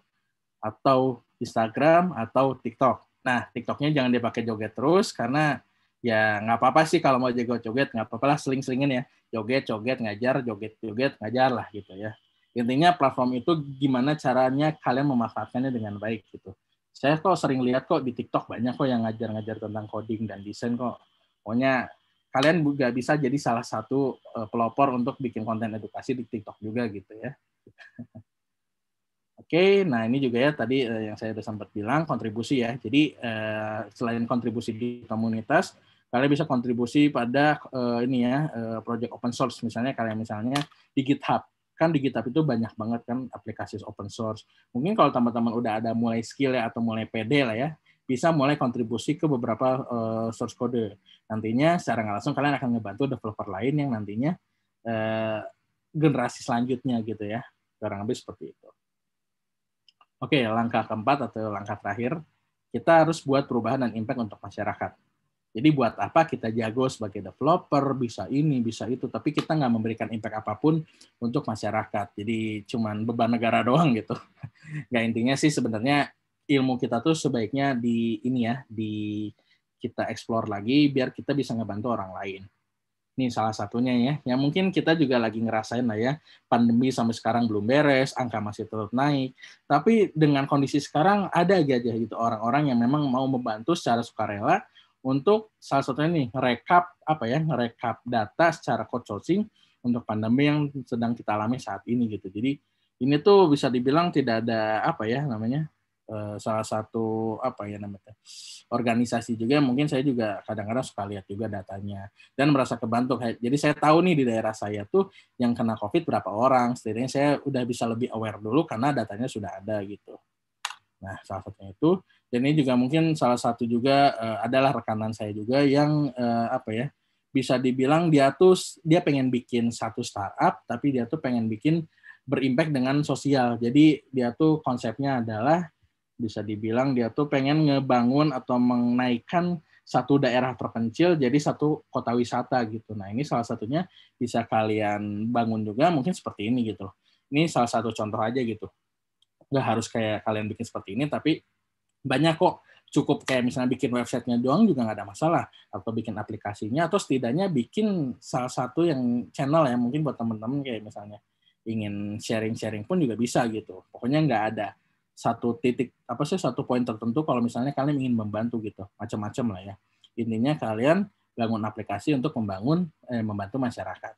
atau Instagram atau TikTok. Nah, TikToknya jangan dipakai joget terus karena ya nggak apa-apa sih kalau mau jago joget nggak apa-apa lah seling-selingin ya joget joget ngajar joget joget ngajar lah gitu ya intinya platform itu gimana caranya kalian memanfaatkannya dengan baik gitu saya kok sering lihat kok di TikTok banyak kok yang ngajar-ngajar tentang coding dan desain kok pokoknya kalian juga bisa jadi salah satu eh, pelopor untuk bikin konten edukasi di TikTok juga gitu ya Oke, okay, nah ini juga ya tadi eh, yang saya sudah sempat bilang kontribusi ya. Jadi eh, selain kontribusi di komunitas, kalian bisa kontribusi pada uh, ini ya uh, project open source misalnya kalian misalnya di GitHub kan di GitHub itu banyak banget kan aplikasi open source mungkin kalau teman-teman udah ada mulai skill ya atau mulai pede lah ya bisa mulai kontribusi ke beberapa uh, source code nantinya secara nggak langsung kalian akan ngebantu developer lain yang nantinya uh, generasi selanjutnya gitu ya kurang lebih seperti itu oke langkah keempat atau langkah terakhir kita harus buat perubahan dan impact untuk masyarakat jadi buat apa kita jago sebagai developer, bisa ini, bisa itu, tapi kita nggak memberikan impact apapun untuk masyarakat. Jadi cuman beban negara doang gitu. Nggak intinya sih sebenarnya ilmu kita tuh sebaiknya di ini ya, di kita explore lagi biar kita bisa ngebantu orang lain. Ini salah satunya ya. Yang mungkin kita juga lagi ngerasain lah ya, pandemi sampai sekarang belum beres, angka masih terus naik. Tapi dengan kondisi sekarang ada aja gitu orang-orang yang memang mau membantu secara sukarela untuk salah satunya nih rekap apa ya rekap data secara code sourcing untuk pandemi yang sedang kita alami saat ini gitu. Jadi ini tuh bisa dibilang tidak ada apa ya namanya eh, salah satu apa ya namanya organisasi juga mungkin saya juga kadang-kadang suka lihat juga datanya dan merasa kebantu jadi saya tahu nih di daerah saya tuh yang kena covid berapa orang setidaknya saya udah bisa lebih aware dulu karena datanya sudah ada gitu nah salah satunya itu dan ini juga mungkin salah satu juga uh, adalah rekanan saya juga yang uh, apa ya bisa dibilang dia tuh dia pengen bikin satu startup tapi dia tuh pengen bikin berimpact dengan sosial jadi dia tuh konsepnya adalah bisa dibilang dia tuh pengen ngebangun atau menaikkan satu daerah terpencil jadi satu kota wisata gitu nah ini salah satunya bisa kalian bangun juga mungkin seperti ini gitu ini salah satu contoh aja gitu nggak harus kayak kalian bikin seperti ini tapi banyak kok cukup kayak misalnya bikin websitenya doang juga nggak ada masalah atau bikin aplikasinya atau setidaknya bikin salah satu yang channel ya mungkin buat teman-teman kayak misalnya ingin sharing-sharing pun juga bisa gitu pokoknya nggak ada satu titik apa sih satu poin tertentu kalau misalnya kalian ingin membantu gitu macam-macam lah ya intinya kalian bangun aplikasi untuk membangun eh, membantu masyarakat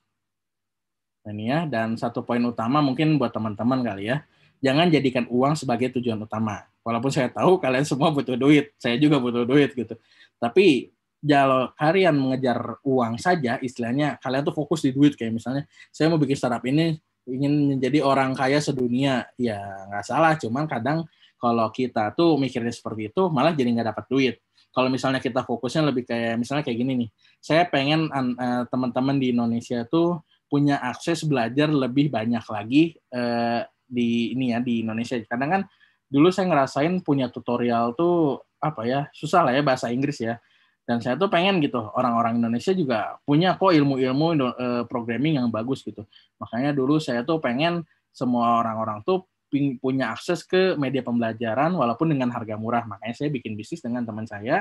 nah, ini ya dan satu poin utama mungkin buat teman-teman kali ya jangan jadikan uang sebagai tujuan utama. Walaupun saya tahu kalian semua butuh duit, saya juga butuh duit gitu. Tapi kalau kalian mengejar uang saja, istilahnya kalian tuh fokus di duit kayak misalnya saya mau bikin startup ini ingin menjadi orang kaya sedunia, ya nggak salah. Cuman kadang kalau kita tuh mikirnya seperti itu malah jadi nggak dapat duit kalau misalnya kita fokusnya lebih kayak misalnya kayak gini nih saya pengen eh, teman-teman di Indonesia tuh punya akses belajar lebih banyak lagi uh, di ini ya di Indonesia. Kadang kan dulu saya ngerasain punya tutorial tuh apa ya susah lah ya bahasa Inggris ya. Dan saya tuh pengen gitu orang-orang Indonesia juga punya kok ilmu-ilmu eh, programming yang bagus gitu. Makanya dulu saya tuh pengen semua orang-orang tuh punya akses ke media pembelajaran walaupun dengan harga murah. Makanya saya bikin bisnis dengan teman saya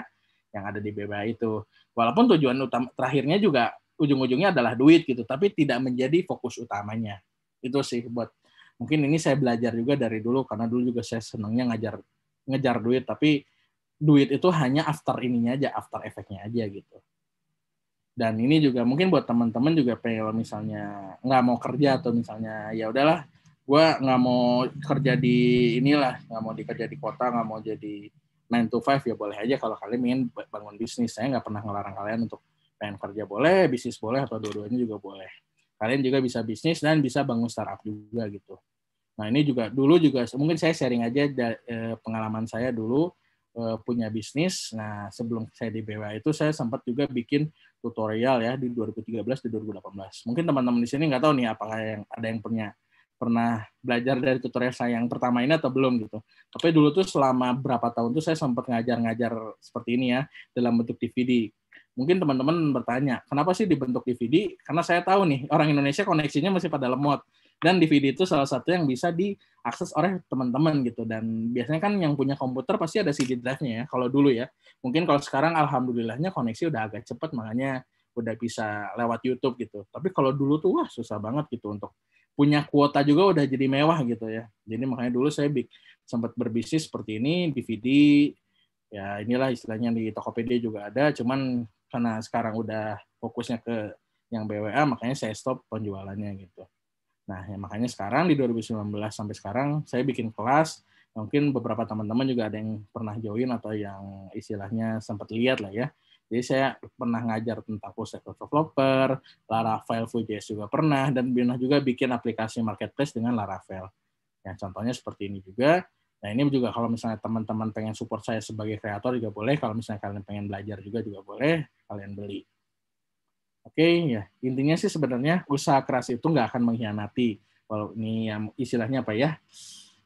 yang ada di BBA itu. Walaupun tujuan utama terakhirnya juga ujung-ujungnya adalah duit gitu, tapi tidak menjadi fokus utamanya. Itu sih buat mungkin ini saya belajar juga dari dulu karena dulu juga saya senangnya ngajar ngejar duit tapi duit itu hanya after ininya aja after efeknya aja gitu dan ini juga mungkin buat teman-teman juga pengen misalnya nggak mau kerja atau misalnya ya udahlah gue nggak mau kerja di inilah nggak mau dikerja di kota nggak mau jadi 9 to 5 ya boleh aja kalau kalian ingin bangun bisnis saya nggak pernah ngelarang kalian untuk pengen kerja boleh bisnis boleh atau dua-duanya juga boleh kalian juga bisa bisnis dan bisa bangun startup juga gitu Nah ini juga dulu juga mungkin saya sharing aja eh, pengalaman saya dulu eh, punya bisnis. Nah sebelum saya di BWA itu saya sempat juga bikin tutorial ya di 2013 di 2018. Mungkin teman-teman di sini nggak tahu nih apakah yang ada yang punya pernah belajar dari tutorial saya yang pertama ini atau belum gitu. Tapi dulu tuh selama berapa tahun tuh saya sempat ngajar-ngajar seperti ini ya dalam bentuk DVD mungkin teman-teman bertanya, kenapa sih dibentuk DVD? Karena saya tahu nih, orang Indonesia koneksinya masih pada lemot dan DVD itu salah satu yang bisa diakses oleh teman-teman gitu dan biasanya kan yang punya komputer pasti ada CD drive-nya ya kalau dulu ya mungkin kalau sekarang alhamdulillahnya koneksi udah agak cepat makanya udah bisa lewat YouTube gitu tapi kalau dulu tuh wah susah banget gitu untuk punya kuota juga udah jadi mewah gitu ya jadi makanya dulu saya sempat berbisnis seperti ini DVD ya inilah istilahnya di Tokopedia juga ada cuman karena sekarang udah fokusnya ke yang BWA makanya saya stop penjualannya gitu Nah, ya makanya sekarang di 2019 sampai sekarang saya bikin kelas. Mungkin beberapa teman-teman juga ada yang pernah join atau yang istilahnya sempat lihat lah ya. Jadi saya pernah ngajar tentang full developer, Laravel Vue.js juga pernah, dan pernah juga bikin aplikasi marketplace dengan Laravel. Ya, contohnya seperti ini juga. Nah ini juga kalau misalnya teman-teman pengen support saya sebagai kreator juga boleh, kalau misalnya kalian pengen belajar juga juga boleh, kalian beli. Oke, okay, ya intinya sih sebenarnya usaha keras itu nggak akan mengkhianati. Kalau ini yang istilahnya apa ya?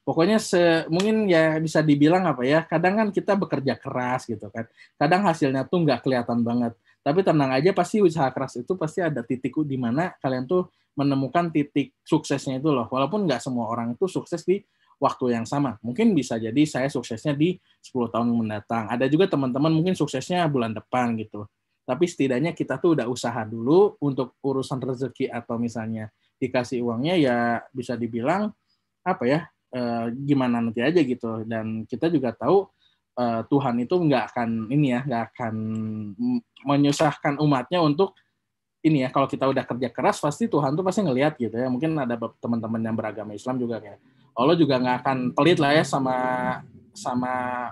Pokoknya se mungkin ya bisa dibilang apa ya? Kadang kan kita bekerja keras gitu kan. Kadang hasilnya tuh nggak kelihatan banget. Tapi tenang aja pasti usaha keras itu pasti ada titik di mana kalian tuh menemukan titik suksesnya itu loh. Walaupun nggak semua orang itu sukses di waktu yang sama. Mungkin bisa jadi saya suksesnya di 10 tahun mendatang. Ada juga teman-teman mungkin suksesnya bulan depan gitu tapi setidaknya kita tuh udah usaha dulu untuk urusan rezeki atau misalnya dikasih uangnya ya bisa dibilang apa ya e, gimana nanti aja gitu. Dan kita juga tahu eh, Tuhan itu nggak akan ini ya nggak akan menyusahkan umatnya untuk ini ya kalau kita udah kerja keras pasti Tuhan tuh pasti ngelihat gitu ya mungkin ada teman-teman yang beragama Islam juga kayak Allah juga nggak akan pelit lah ya sama sama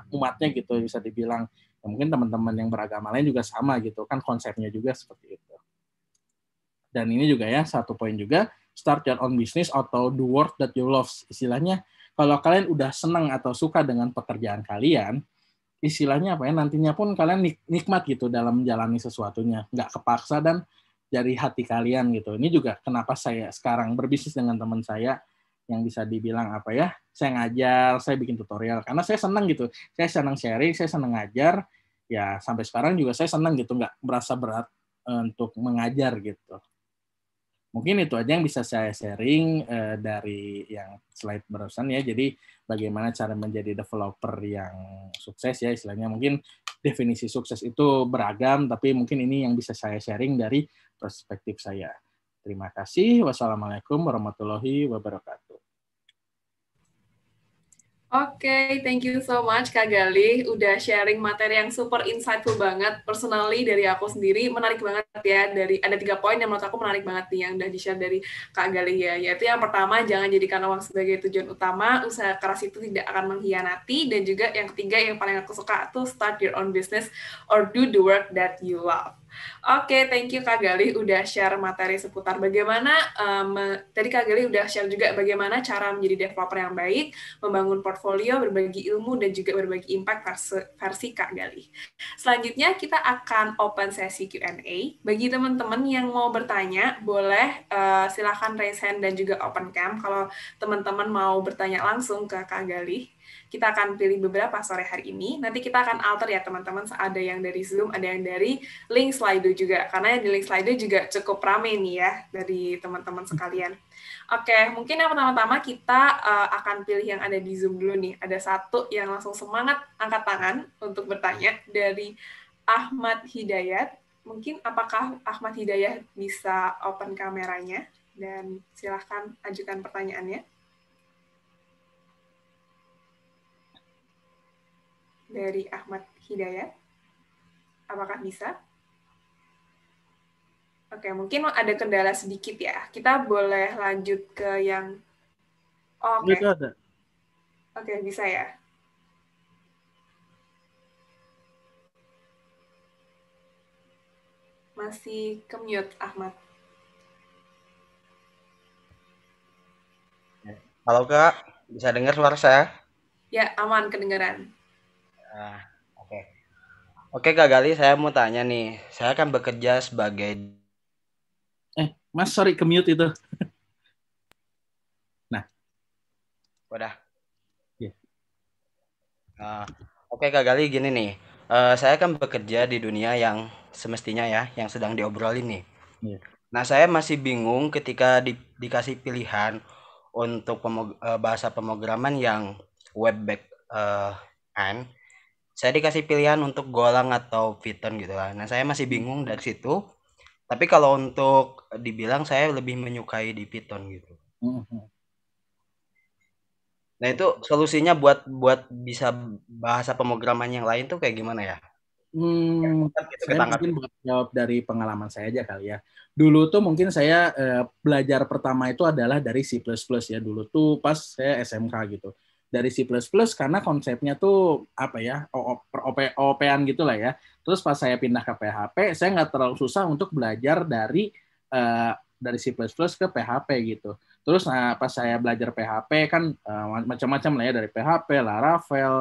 umatnya gitu bisa dibilang ya mungkin teman-teman yang beragama lain juga sama gitu kan konsepnya juga seperti itu dan ini juga ya satu poin juga start your own business atau do work that you love istilahnya kalau kalian udah senang atau suka dengan pekerjaan kalian istilahnya apa ya nantinya pun kalian nikmat gitu dalam menjalani sesuatunya nggak kepaksa dan dari hati kalian gitu ini juga kenapa saya sekarang berbisnis dengan teman saya yang bisa dibilang apa ya saya ngajar saya bikin tutorial karena saya senang gitu saya senang sharing saya senang ngajar ya sampai sekarang juga saya senang gitu nggak berasa berat e, untuk mengajar gitu mungkin itu aja yang bisa saya sharing eh, dari yang slide barusan ya jadi bagaimana cara menjadi developer yang sukses ya istilahnya mungkin definisi sukses itu beragam tapi mungkin ini yang bisa saya sharing dari perspektif saya terima kasih wassalamualaikum warahmatullahi wabarakatuh Oke, okay, thank you so much Kak Galih udah sharing materi yang super insightful banget personally dari aku sendiri menarik banget ya dari ada tiga poin yang menurut aku menarik banget nih yang udah di share dari Kak Galih ya yaitu yang pertama jangan jadikan uang sebagai tujuan utama usaha keras itu tidak akan mengkhianati dan juga yang ketiga yang paling aku suka tuh start your own business or do the work that you love. Oke, okay, thank you Kak Galih udah share materi seputar bagaimana um, tadi Kak Galih udah share juga bagaimana cara menjadi developer yang baik, membangun portfolio, berbagi ilmu dan juga berbagi impact versi, versi Kak Galih. Selanjutnya kita akan open sesi Q&A. Bagi teman-teman yang mau bertanya, boleh uh, silakan raise hand dan juga open cam kalau teman-teman mau bertanya langsung ke Kak Galih. Kita akan pilih beberapa sore hari ini. Nanti kita akan alter ya teman-teman, ada yang dari Zoom, ada yang dari link Slido juga. Karena di link Slido juga cukup rame nih ya dari teman-teman sekalian. Oke, mungkin yang pertama-tama kita uh, akan pilih yang ada di Zoom dulu nih. Ada satu yang langsung semangat angkat tangan untuk bertanya dari Ahmad Hidayat. Mungkin apakah Ahmad Hidayat bisa open kameranya? Dan silahkan ajukan pertanyaannya. dari Ahmad Hidayat. Apakah bisa? Oke, mungkin ada kendala sedikit ya. Kita boleh lanjut ke yang... Oh, Oke, okay. Oke bisa ya. Masih kemute Ahmad. Halo Kak, bisa dengar suara saya? Ya, aman kedengaran. Nah, oke. Oke Kak Gali, saya mau tanya nih. Saya akan bekerja sebagai Eh, Mas sorry ke itu. nah. Udah. Yeah. Iya. Uh, oke okay, Kak Gali gini nih. Uh, saya akan bekerja di dunia yang semestinya ya, yang sedang diobrolin nih. Yeah. Nah, saya masih bingung ketika di, dikasih pilihan untuk pemog, eh, bahasa pemrograman yang web back uh, eh, and saya dikasih pilihan untuk golang atau piton gitu lah. Nah, saya masih bingung dari situ. Tapi kalau untuk dibilang saya lebih menyukai di piton gitu. Mhm. Nah, itu solusinya buat buat bisa bahasa pemrograman yang lain tuh kayak gimana ya? Hmm, saya mungkin buat jawab dari pengalaman saya aja kali ya. Dulu tuh mungkin saya eh, belajar pertama itu adalah dari C++ ya. Dulu tuh pas saya SMK gitu dari C++ karena konsepnya tuh apa ya OOP-an gitulah ya. Terus pas saya pindah ke PHP, saya nggak terlalu susah untuk belajar dari uh, dari C++ ke PHP gitu. Terus nah, pas saya belajar PHP kan uh, macam-macam lah ya dari PHP, Laravel,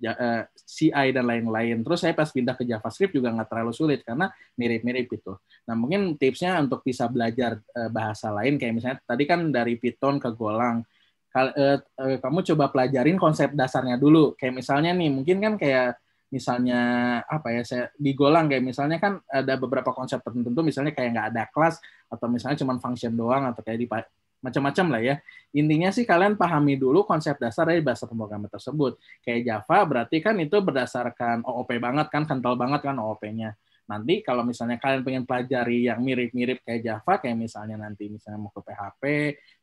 ja, uh, eh, CI dan lain-lain. Terus saya pas pindah ke JavaScript juga nggak terlalu sulit karena mirip-mirip gitu. Nah mungkin tipsnya untuk bisa belajar uh, bahasa lain kayak misalnya tadi kan dari Python ke Golang Eh, eh, kamu coba pelajarin konsep dasarnya dulu. Kayak misalnya nih, mungkin kan kayak misalnya apa ya saya digolang kayak misalnya kan ada beberapa konsep tertentu misalnya kayak nggak ada kelas atau misalnya cuma function doang atau kayak di macam-macam lah ya. Intinya sih kalian pahami dulu konsep dasar dari bahasa pemrograman tersebut. Kayak Java berarti kan itu berdasarkan OOP banget kan, kental banget kan OOP-nya nanti kalau misalnya kalian pengen pelajari yang mirip-mirip kayak Java, kayak misalnya nanti misalnya mau ke PHP,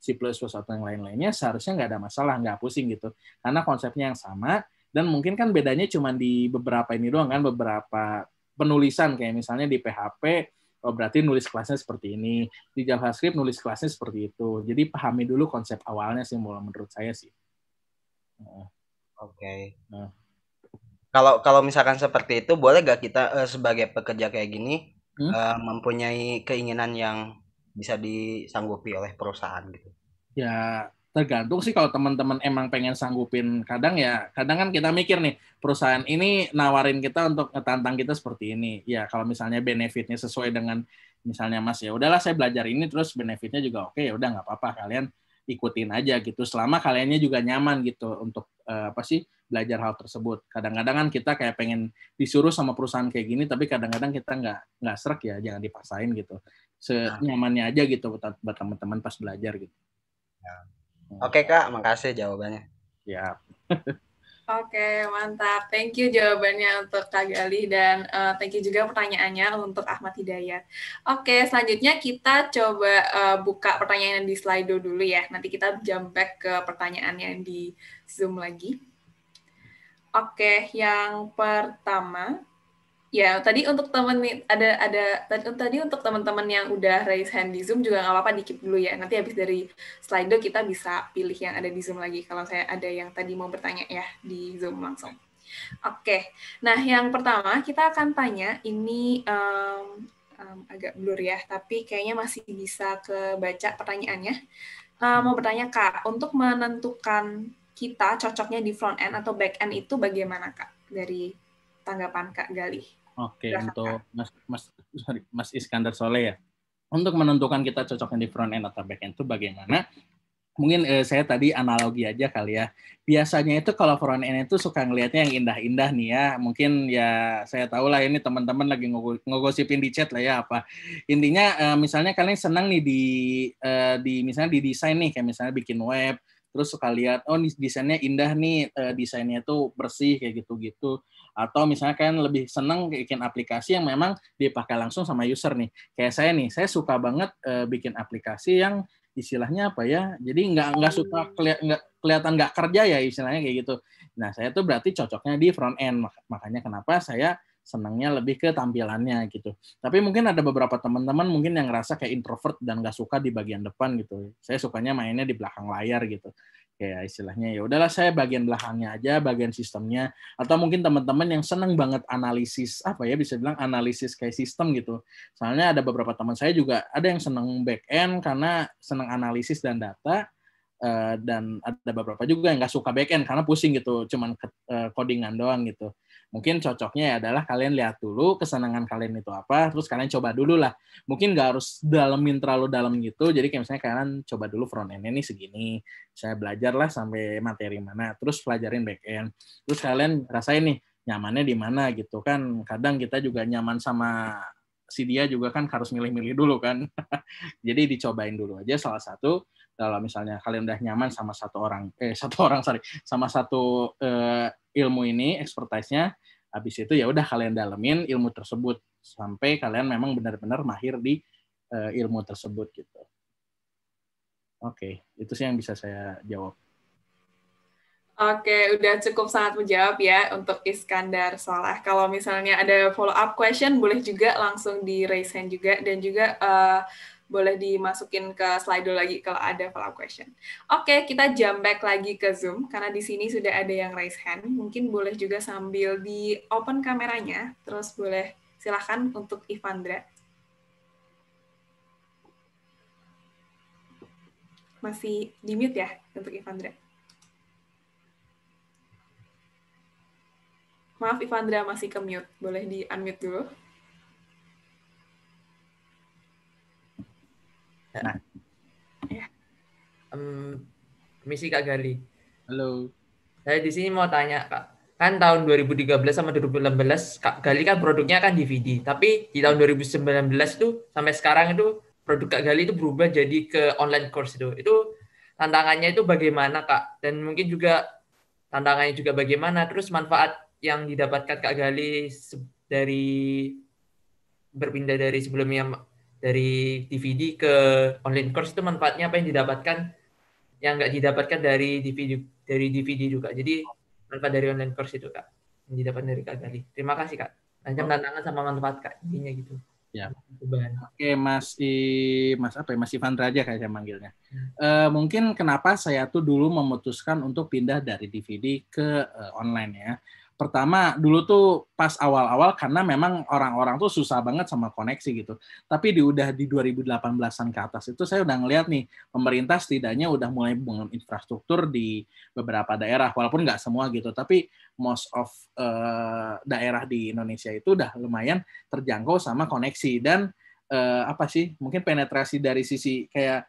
C++ atau yang lain-lainnya, seharusnya nggak ada masalah, nggak pusing gitu. Karena konsepnya yang sama, dan mungkin kan bedanya cuma di beberapa ini doang kan, beberapa penulisan kayak misalnya di PHP, oh berarti nulis kelasnya seperti ini, di JavaScript nulis kelasnya seperti itu. Jadi pahami dulu konsep awalnya sih, menurut saya sih. Oke. Okay. Nah kalau kalau misalkan seperti itu boleh gak kita uh, sebagai pekerja kayak gini hmm? uh, mempunyai keinginan yang bisa disanggupi oleh perusahaan gitu ya tergantung sih kalau teman-teman emang pengen sanggupin kadang ya kadang kan kita mikir nih perusahaan ini nawarin kita untuk tantang kita seperti ini ya kalau misalnya benefitnya sesuai dengan misalnya mas ya udahlah saya belajar ini terus benefitnya juga oke ya udah nggak apa-apa kalian ikutin aja gitu selama kaliannya juga nyaman gitu untuk uh, apa sih belajar hal tersebut. Kadang-kadang kan kita kayak pengen disuruh sama perusahaan kayak gini, tapi kadang-kadang kita nggak nggak serak ya, jangan dipaksain gitu. Nah. Senyamannya aja gitu buat teman-teman pas belajar gitu. Ya. Hmm. Oke okay, kak, makasih jawabannya. Ya. Oke, okay, mantap. Thank you jawabannya untuk Kak Galih dan uh, thank you juga pertanyaannya untuk Ahmad Hidayat. Oke, okay, selanjutnya kita coba uh, buka pertanyaan yang di Slido dulu ya. Nanti kita jump back ke pertanyaan yang di Zoom lagi. Oke, yang pertama ya tadi untuk temen ada ada tadi, tadi untuk teman-teman yang udah raise hand di Zoom juga nggak apa-apa dikit dulu ya. Nanti habis dari Slido kita bisa pilih yang ada di Zoom lagi kalau saya ada yang tadi mau bertanya ya di Zoom langsung. Oke. Nah, yang pertama kita akan tanya ini um, um, agak blur ya, tapi kayaknya masih bisa kebaca pertanyaannya. Um, mau bertanya Kak, untuk menentukan kita cocoknya di front end atau back end itu bagaimana kak dari tanggapan kak Galih? Oke okay, untuk Mas Mas sorry, Mas Iskandar Soleh ya. Untuk menentukan kita cocoknya di front end atau back end itu bagaimana? Mungkin eh, saya tadi analogi aja kali ya. Biasanya itu kalau front end itu suka ngelihatnya yang indah-indah nih ya. Mungkin ya saya tahu lah ini teman-teman lagi ngogosipin di chat lah ya apa. Intinya eh, misalnya kalian senang nih di eh, di misalnya di desain nih kayak misalnya bikin web terus suka lihat oh desainnya indah nih eh, desainnya tuh bersih kayak gitu-gitu atau misalnya kalian lebih seneng bikin aplikasi yang memang dipakai langsung sama user nih kayak saya nih saya suka banget eh, bikin aplikasi yang istilahnya apa ya jadi nggak nggak suka hmm. keli nggak kelihatan nggak kerja ya istilahnya kayak gitu nah saya tuh berarti cocoknya di front end makanya kenapa saya senangnya lebih ke tampilannya gitu. Tapi mungkin ada beberapa teman-teman mungkin yang ngerasa kayak introvert dan gak suka di bagian depan gitu. Saya sukanya mainnya di belakang layar gitu. Kayak istilahnya ya udahlah saya bagian belakangnya aja, bagian sistemnya. Atau mungkin teman-teman yang seneng banget analisis apa ya bisa bilang analisis kayak sistem gitu. Soalnya ada beberapa teman saya juga ada yang seneng back end karena seneng analisis dan data. Eh, dan ada beberapa juga yang nggak suka backend karena pusing gitu, cuman ke, eh, codingan doang gitu mungkin cocoknya ya adalah kalian lihat dulu kesenangan kalian itu apa, terus kalian coba dulu lah. Mungkin nggak harus dalemin terlalu dalam gitu, jadi kayak misalnya kalian coba dulu front end ini segini, saya belajar lah sampai materi mana, terus pelajarin back end, terus kalian rasain nih nyamannya di mana gitu kan. Kadang kita juga nyaman sama si dia juga kan harus milih-milih dulu kan. Jadi dicobain dulu aja salah satu kalau misalnya kalian udah nyaman sama satu orang eh satu orang sorry sama satu eh, ilmu ini, expertise-nya. Habis itu ya udah kalian dalemin ilmu tersebut sampai kalian memang benar-benar mahir di uh, ilmu tersebut gitu. Oke, okay, itu sih yang bisa saya jawab. Oke, udah cukup sangat menjawab ya untuk Iskandar Salah. Kalau misalnya ada follow up question, boleh juga langsung di raise hand juga dan juga uh, boleh dimasukin ke slide lagi kalau ada follow question. Oke, okay, kita jump back lagi ke Zoom karena di sini sudah ada yang raise hand. Mungkin boleh juga sambil di open kameranya, terus boleh silahkan untuk Ivandra. Masih di mute ya untuk Ivandra. Maaf Ivandra masih ke mute, boleh di unmute dulu. Nah. Ya. Um, misi Kak Gali. Halo. Saya di sini mau tanya Kak, kan tahun 2013 sama 2016 Kak Gali kan produknya kan DVD, tapi di tahun 2019 itu sampai sekarang itu produk Kak Gali itu berubah jadi ke online course itu. Itu tantangannya itu bagaimana Kak? Dan mungkin juga tantangannya juga bagaimana? Terus manfaat yang didapatkan Kak Gali dari berpindah dari sebelumnya dari DVD ke online course itu manfaatnya apa yang didapatkan yang nggak didapatkan dari DVD dari DVD juga. Jadi manfaat dari online course itu kak yang didapat dari kak Gali. Terima kasih kak. Macam oh. tantangan sama manfaat kak intinya gitu. Ya. Oke masih I, Mas apa ya Mas Ivan aja kayak saya manggilnya. Hmm. e, mungkin kenapa saya tuh dulu memutuskan untuk pindah dari DVD ke uh, online ya Pertama, dulu tuh pas awal-awal karena memang orang-orang tuh susah banget sama koneksi gitu. Tapi di udah di 2018-an ke atas itu saya udah ngeliat nih pemerintah setidaknya udah mulai membangun infrastruktur di beberapa daerah walaupun nggak semua gitu, tapi most of uh, daerah di Indonesia itu udah lumayan terjangkau sama koneksi dan uh, apa sih? Mungkin penetrasi dari sisi kayak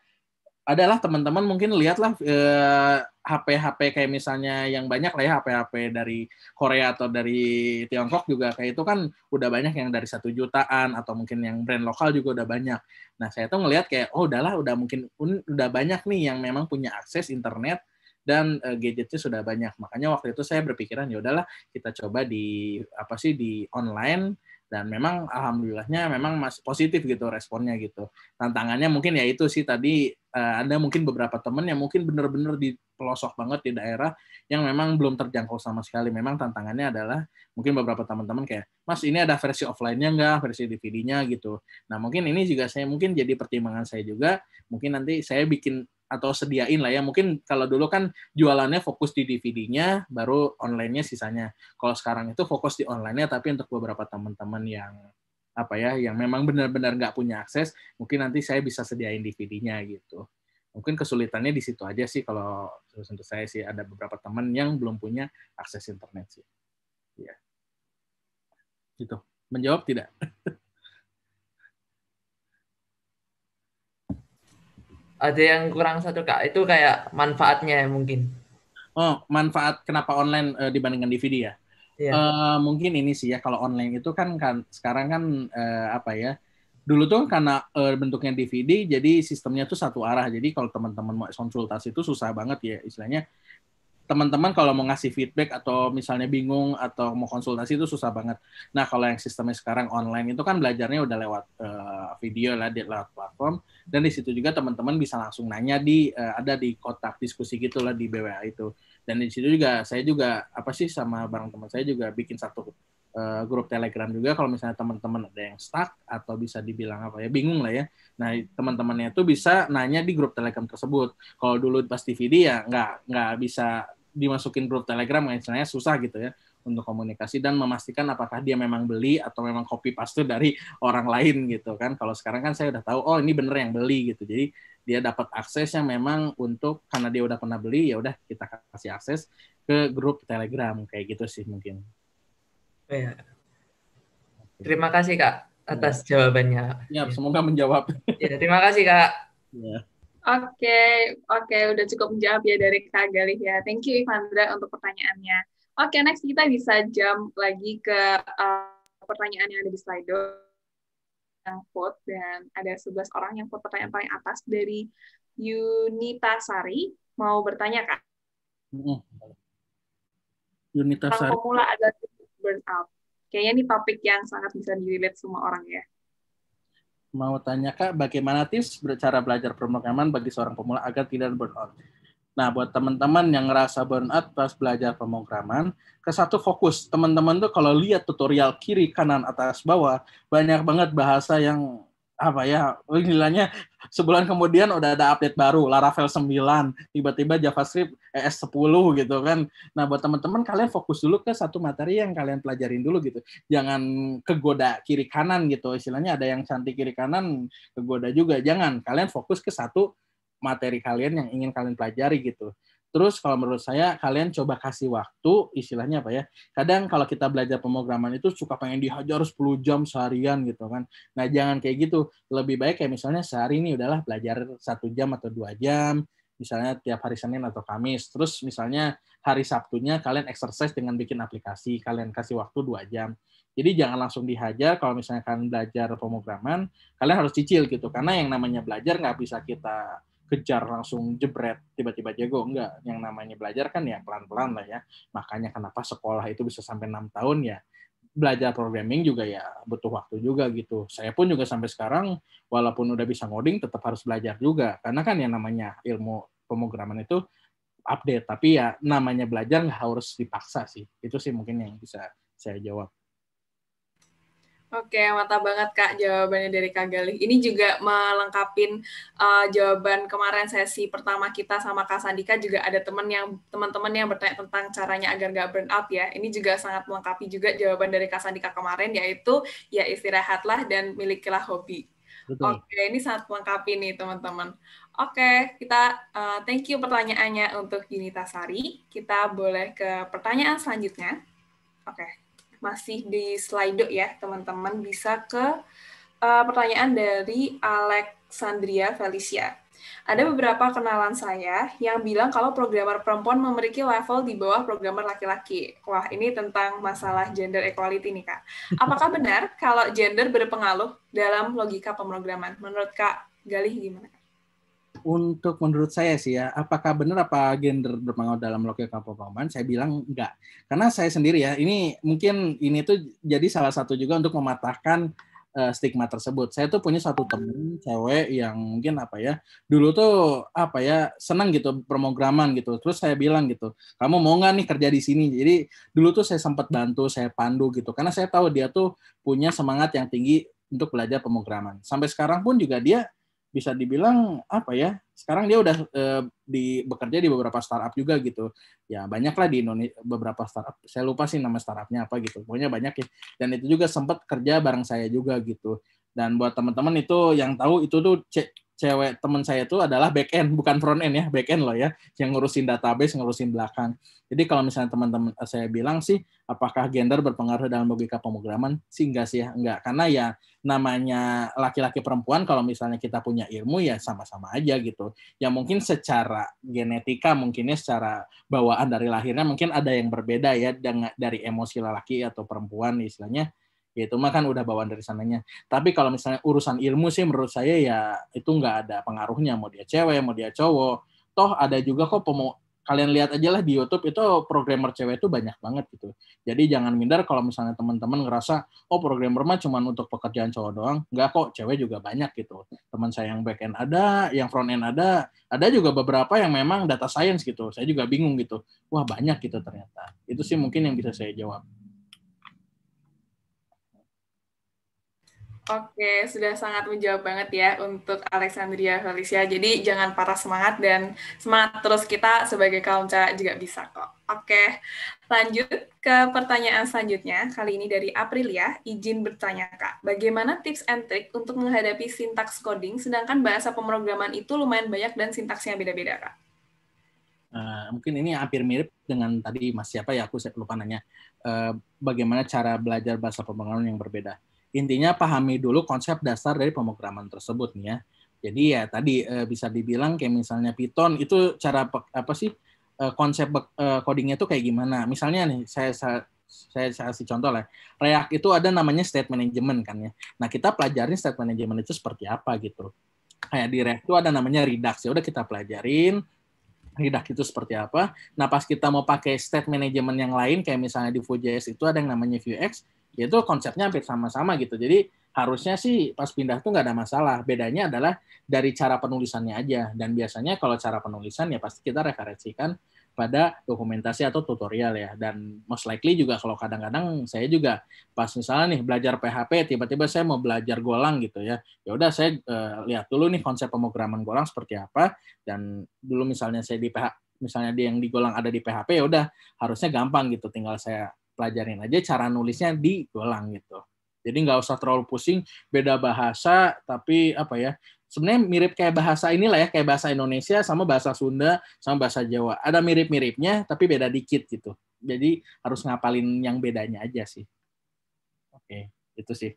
adalah teman-teman mungkin lihatlah hp eh, HP-HP kayak misalnya yang banyak lah ya HP-HP dari Korea atau dari Tiongkok juga kayak itu kan udah banyak yang dari satu jutaan atau mungkin yang brand lokal juga udah banyak. Nah saya tuh ngelihat kayak oh udahlah udah mungkin udah banyak nih yang memang punya akses internet dan eh, gadgetnya sudah banyak. Makanya waktu itu saya berpikiran ya udahlah kita coba di apa sih di online dan memang alhamdulillahnya memang masih positif gitu responnya gitu tantangannya mungkin ya itu sih tadi uh, ada mungkin beberapa temen yang mungkin benar-benar di pelosok banget di daerah yang memang belum terjangkau sama sekali memang tantangannya adalah mungkin beberapa teman-teman kayak mas ini ada versi offline-nya nggak versi DVD-nya gitu nah mungkin ini juga saya mungkin jadi pertimbangan saya juga mungkin nanti saya bikin atau sediain lah ya. Mungkin kalau dulu kan jualannya fokus di DVD-nya, baru online-nya sisanya. Kalau sekarang itu fokus di online-nya, tapi untuk beberapa teman-teman yang apa ya, yang memang benar-benar nggak punya akses, mungkin nanti saya bisa sediain DVD-nya gitu. Mungkin kesulitannya di situ aja sih kalau untuk saya sih ada beberapa teman yang belum punya akses internet sih. Ya. Gitu. Menjawab tidak? ada yang kurang satu kak itu kayak manfaatnya mungkin oh manfaat kenapa online uh, dibandingkan DVD ya yeah. Iya. uh, mungkin ini sih ya kalau online itu kan kan sekarang kan uh, apa ya dulu tuh karena uh, bentuknya DVD jadi sistemnya tuh satu arah jadi kalau teman-teman mau konsultasi itu susah banget ya istilahnya teman-teman kalau mau ngasih feedback atau misalnya bingung atau mau konsultasi itu susah banget. Nah kalau yang sistemnya sekarang online itu kan belajarnya udah lewat uh, video lah, lewat platform dan di situ juga teman-teman bisa langsung nanya di uh, ada di kotak diskusi gitulah di BWA itu dan di situ juga saya juga apa sih sama bareng teman saya juga bikin satu uh, grup Telegram juga kalau misalnya teman-teman ada yang stuck atau bisa dibilang apa ya bingung lah ya nah teman-temannya itu bisa nanya di grup Telegram tersebut kalau dulu pas TVD ya nggak nggak bisa dimasukin grup Telegram misalnya susah gitu ya untuk komunikasi dan memastikan apakah dia memang beli atau memang copy paste dari orang lain gitu kan. Kalau sekarang kan saya udah tahu oh ini bener yang beli gitu. Jadi dia dapat akses yang memang untuk karena dia udah pernah beli ya udah kita kasih akses ke grup Telegram kayak gitu sih mungkin. Oh, iya. Terima kasih Kak iya. atas ya. jawabannya. Ya, semoga menjawab. Ya, terima kasih Kak. Ya. Oke, okay, oke, okay, udah cukup menjawab ya dari Kak Galih ya. Thank you Ivandra untuk pertanyaannya. Oke, okay, next kita bisa jump lagi ke uh, pertanyaan yang ada di slide yang vote dan ada 11 orang yang vote pertanyaan paling atas dari Yunita Sari mau bertanya kak. Yunita Sari. Pemula adalah burnout. Kayaknya ini topik yang sangat bisa dilihat semua orang ya. Mau tanya kak, bagaimana tips cara belajar pemrograman bagi seorang pemula agar tidak burnout? Nah, buat teman-teman yang ngerasa burnout pas belajar pemrograman, ke satu fokus. Teman-teman tuh kalau lihat tutorial kiri, kanan, atas, bawah, banyak banget bahasa yang apa ya, nilainya sebulan kemudian udah ada update baru, Laravel 9, tiba-tiba JavaScript ES10 gitu kan. Nah, buat teman-teman kalian fokus dulu ke satu materi yang kalian pelajarin dulu gitu. Jangan kegoda kiri kanan gitu. Istilahnya ada yang cantik kiri kanan kegoda juga. Jangan, kalian fokus ke satu materi kalian yang ingin kalian pelajari gitu. Terus kalau menurut saya kalian coba kasih waktu, istilahnya apa ya? Kadang kalau kita belajar pemrograman itu suka pengen dihajar 10 jam seharian gitu kan. Nah jangan kayak gitu. Lebih baik kayak misalnya sehari ini udahlah belajar satu jam atau dua jam, misalnya tiap hari Senin atau Kamis. Terus misalnya hari Sabtunya kalian exercise dengan bikin aplikasi, kalian kasih waktu dua jam. Jadi jangan langsung dihajar kalau misalnya kalian belajar pemrograman, kalian harus cicil gitu. Karena yang namanya belajar nggak bisa kita kejar langsung jebret tiba-tiba jago enggak yang namanya belajar kan ya pelan-pelan lah ya makanya kenapa sekolah itu bisa sampai enam tahun ya belajar programming juga ya butuh waktu juga gitu. Saya pun juga sampai sekarang walaupun udah bisa ngoding tetap harus belajar juga karena kan yang namanya ilmu pemrograman itu update tapi ya namanya belajar harus dipaksa sih. Itu sih mungkin yang bisa saya jawab. Oke, mata banget Kak jawabannya dari Kak Galih. Ini juga melengkapi uh, eh, jawaban kemarin sesi pertama kita sama Kak Sandika juga ada teman yang teman-teman yang bertanya tentang caranya agar nggak burn out ya. Ini juga sangat melengkapi juga jawaban dari Kak Sandika kemarin yaitu ya istirahatlah dan milikilah hobi. Betul. Oke, ini sangat melengkapi nih teman-teman. Oke, kita uh, thank you pertanyaannya untuk Yunita Sari. Kita boleh ke pertanyaan selanjutnya. Oke masih di Slido ya teman-teman bisa ke uh, pertanyaan dari Alexandria Felicia. Ada beberapa kenalan saya yang bilang kalau programmer perempuan memiliki level di bawah programmer laki-laki. Wah, ini tentang masalah gender equality nih, Kak. Apakah benar kalau gender berpengaruh dalam logika pemrograman? Menurut Kak Galih gimana? untuk menurut saya sih ya, apakah benar apa gender berpengaruh dalam lokal kepemimpinan? Saya bilang enggak. Karena saya sendiri ya, ini mungkin ini tuh jadi salah satu juga untuk mematahkan uh, stigma tersebut. Saya tuh punya satu temen cewek yang mungkin apa ya, dulu tuh apa ya senang gitu promograman gitu. Terus saya bilang gitu, kamu mau nggak nih kerja di sini? Jadi dulu tuh saya sempat bantu, saya pandu gitu, karena saya tahu dia tuh punya semangat yang tinggi untuk belajar pemrograman. Sampai sekarang pun juga dia bisa dibilang apa ya sekarang dia udah eh, di bekerja di beberapa startup juga gitu ya banyaklah di Indonesia beberapa startup saya lupa sih nama startupnya apa gitu pokoknya banyak ya dan itu juga sempat kerja bareng saya juga gitu dan buat teman-teman itu yang tahu itu tuh cewek teman saya itu adalah back end bukan front end ya back end loh ya yang ngurusin database ngurusin belakang jadi kalau misalnya teman-teman eh, saya bilang sih apakah gender berpengaruh dalam logika pemrograman sih enggak sih ya enggak karena ya namanya laki-laki perempuan kalau misalnya kita punya ilmu ya sama-sama aja gitu ya mungkin secara genetika mungkinnya secara bawaan dari lahirnya mungkin ada yang berbeda ya dengan dari emosi laki atau perempuan istilahnya itu mah kan udah bawaan dari sananya. Tapi kalau misalnya urusan ilmu sih menurut saya ya itu nggak ada pengaruhnya mau dia cewek mau dia cowok. Toh ada juga kok pemo kalian lihat aja lah di YouTube itu programmer cewek itu banyak banget gitu. Jadi jangan minder kalau misalnya teman-teman ngerasa oh programmer mah cuma untuk pekerjaan cowok doang. Enggak kok, cewek juga banyak gitu. Teman saya yang back end ada, yang front end ada, ada juga beberapa yang memang data science gitu. Saya juga bingung gitu. Wah, banyak gitu ternyata. Itu sih mungkin yang bisa saya jawab. Oke, sudah sangat menjawab banget ya untuk Alexandria Felicia. Jadi jangan patah semangat dan semangat terus kita sebagai kaum kaumca juga bisa kok. Oke, lanjut ke pertanyaan selanjutnya. Kali ini dari April ya, izin bertanya Kak, bagaimana tips and trick untuk menghadapi sintaks coding sedangkan bahasa pemrograman itu lumayan banyak dan sintaksnya beda-beda Kak? Uh, mungkin ini hampir mirip dengan tadi Mas siapa ya aku lupa nanya uh, bagaimana cara belajar bahasa pemrograman yang berbeda intinya pahami dulu konsep dasar dari pemrograman tersebut nih ya. Jadi ya tadi eh, bisa dibilang kayak misalnya Python itu cara apa sih eh, konsep eh, codingnya itu kayak gimana? Misalnya nih saya saya saya, saya kasih contoh lah. Ya. React itu ada namanya state management kan ya. Nah kita pelajarin state management itu seperti apa gitu. Kayak di React itu ada namanya Redux ya udah kita pelajarin Redux itu seperti apa. Nah pas kita mau pakai state management yang lain kayak misalnya di Vue.js itu ada yang namanya Vuex Ya itu konsepnya hampir sama-sama gitu. Jadi harusnya sih pas pindah tuh nggak ada masalah. Bedanya adalah dari cara penulisannya aja. Dan biasanya kalau cara penulisan ya pasti kita referensikan pada dokumentasi atau tutorial ya. Dan most likely juga kalau kadang-kadang saya juga pas misalnya nih belajar PHP, tiba-tiba saya mau belajar Golang gitu ya. Ya udah saya e, lihat dulu nih konsep pemrograman Golang seperti apa. Dan dulu misalnya saya di PHP misalnya dia yang digolang ada di PHP, ya udah harusnya gampang gitu. Tinggal saya pelajarin aja cara nulisnya di Golang gitu. Jadi nggak usah terlalu pusing beda bahasa tapi apa ya sebenarnya mirip kayak bahasa inilah ya kayak bahasa Indonesia sama bahasa Sunda sama bahasa Jawa ada mirip-miripnya tapi beda dikit gitu. Jadi harus ngapalin yang bedanya aja sih. Oke, itu sih.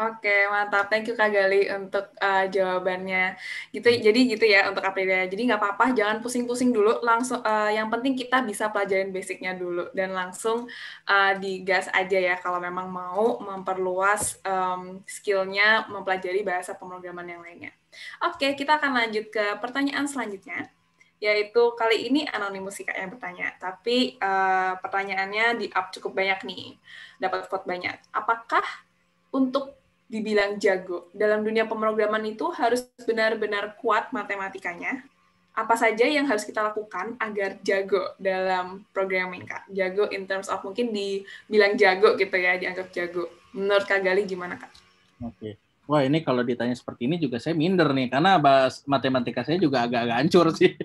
Oke, mantap. Thank you Kak Gali untuk uh, jawabannya. Gitu, hmm. jadi gitu ya untuk Aprilia. Jadi nggak apa-apa, jangan pusing-pusing dulu. Langsung, uh, yang penting kita bisa pelajarin basicnya dulu dan langsung uh, digas aja ya kalau memang mau memperluas um, skillnya mempelajari bahasa pemrograman yang lainnya. Oke, kita akan lanjut ke pertanyaan selanjutnya yaitu kali ini anonimus sih yang bertanya, tapi uh, pertanyaannya di up cukup banyak nih, dapat vote banyak. Apakah untuk dibilang jago. Dalam dunia pemrograman itu harus benar-benar kuat matematikanya. Apa saja yang harus kita lakukan agar jago dalam programming, Kak? Jago in terms of mungkin dibilang jago gitu ya, dianggap jago. Menurut Kak Gali gimana, Kak? Oke. Okay. Wah ini kalau ditanya seperti ini juga saya minder nih karena bahas matematika saya juga agak-agak hancur sih.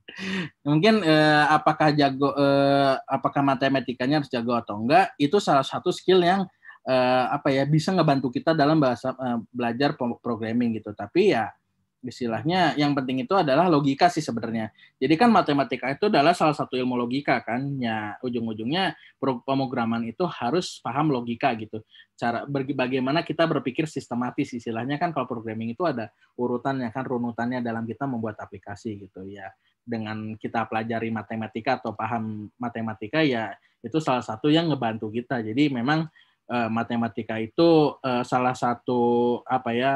Mungkin eh, apakah jago eh, apakah matematikanya harus jago atau enggak itu salah satu skill yang uh, apa ya bisa ngebantu kita dalam bahasa uh, belajar programming gitu. Tapi ya istilahnya yang penting itu adalah logika sih sebenarnya. Jadi kan matematika itu adalah salah satu ilmu logika kan. Ya ujung-ujungnya pemrograman itu harus paham logika gitu. Cara bagaimana kita berpikir sistematis istilahnya kan kalau programming itu ada urutannya kan runutannya dalam kita membuat aplikasi gitu ya. Dengan kita pelajari matematika atau paham matematika ya itu salah satu yang ngebantu kita. Jadi memang uh, matematika itu uh, salah satu apa ya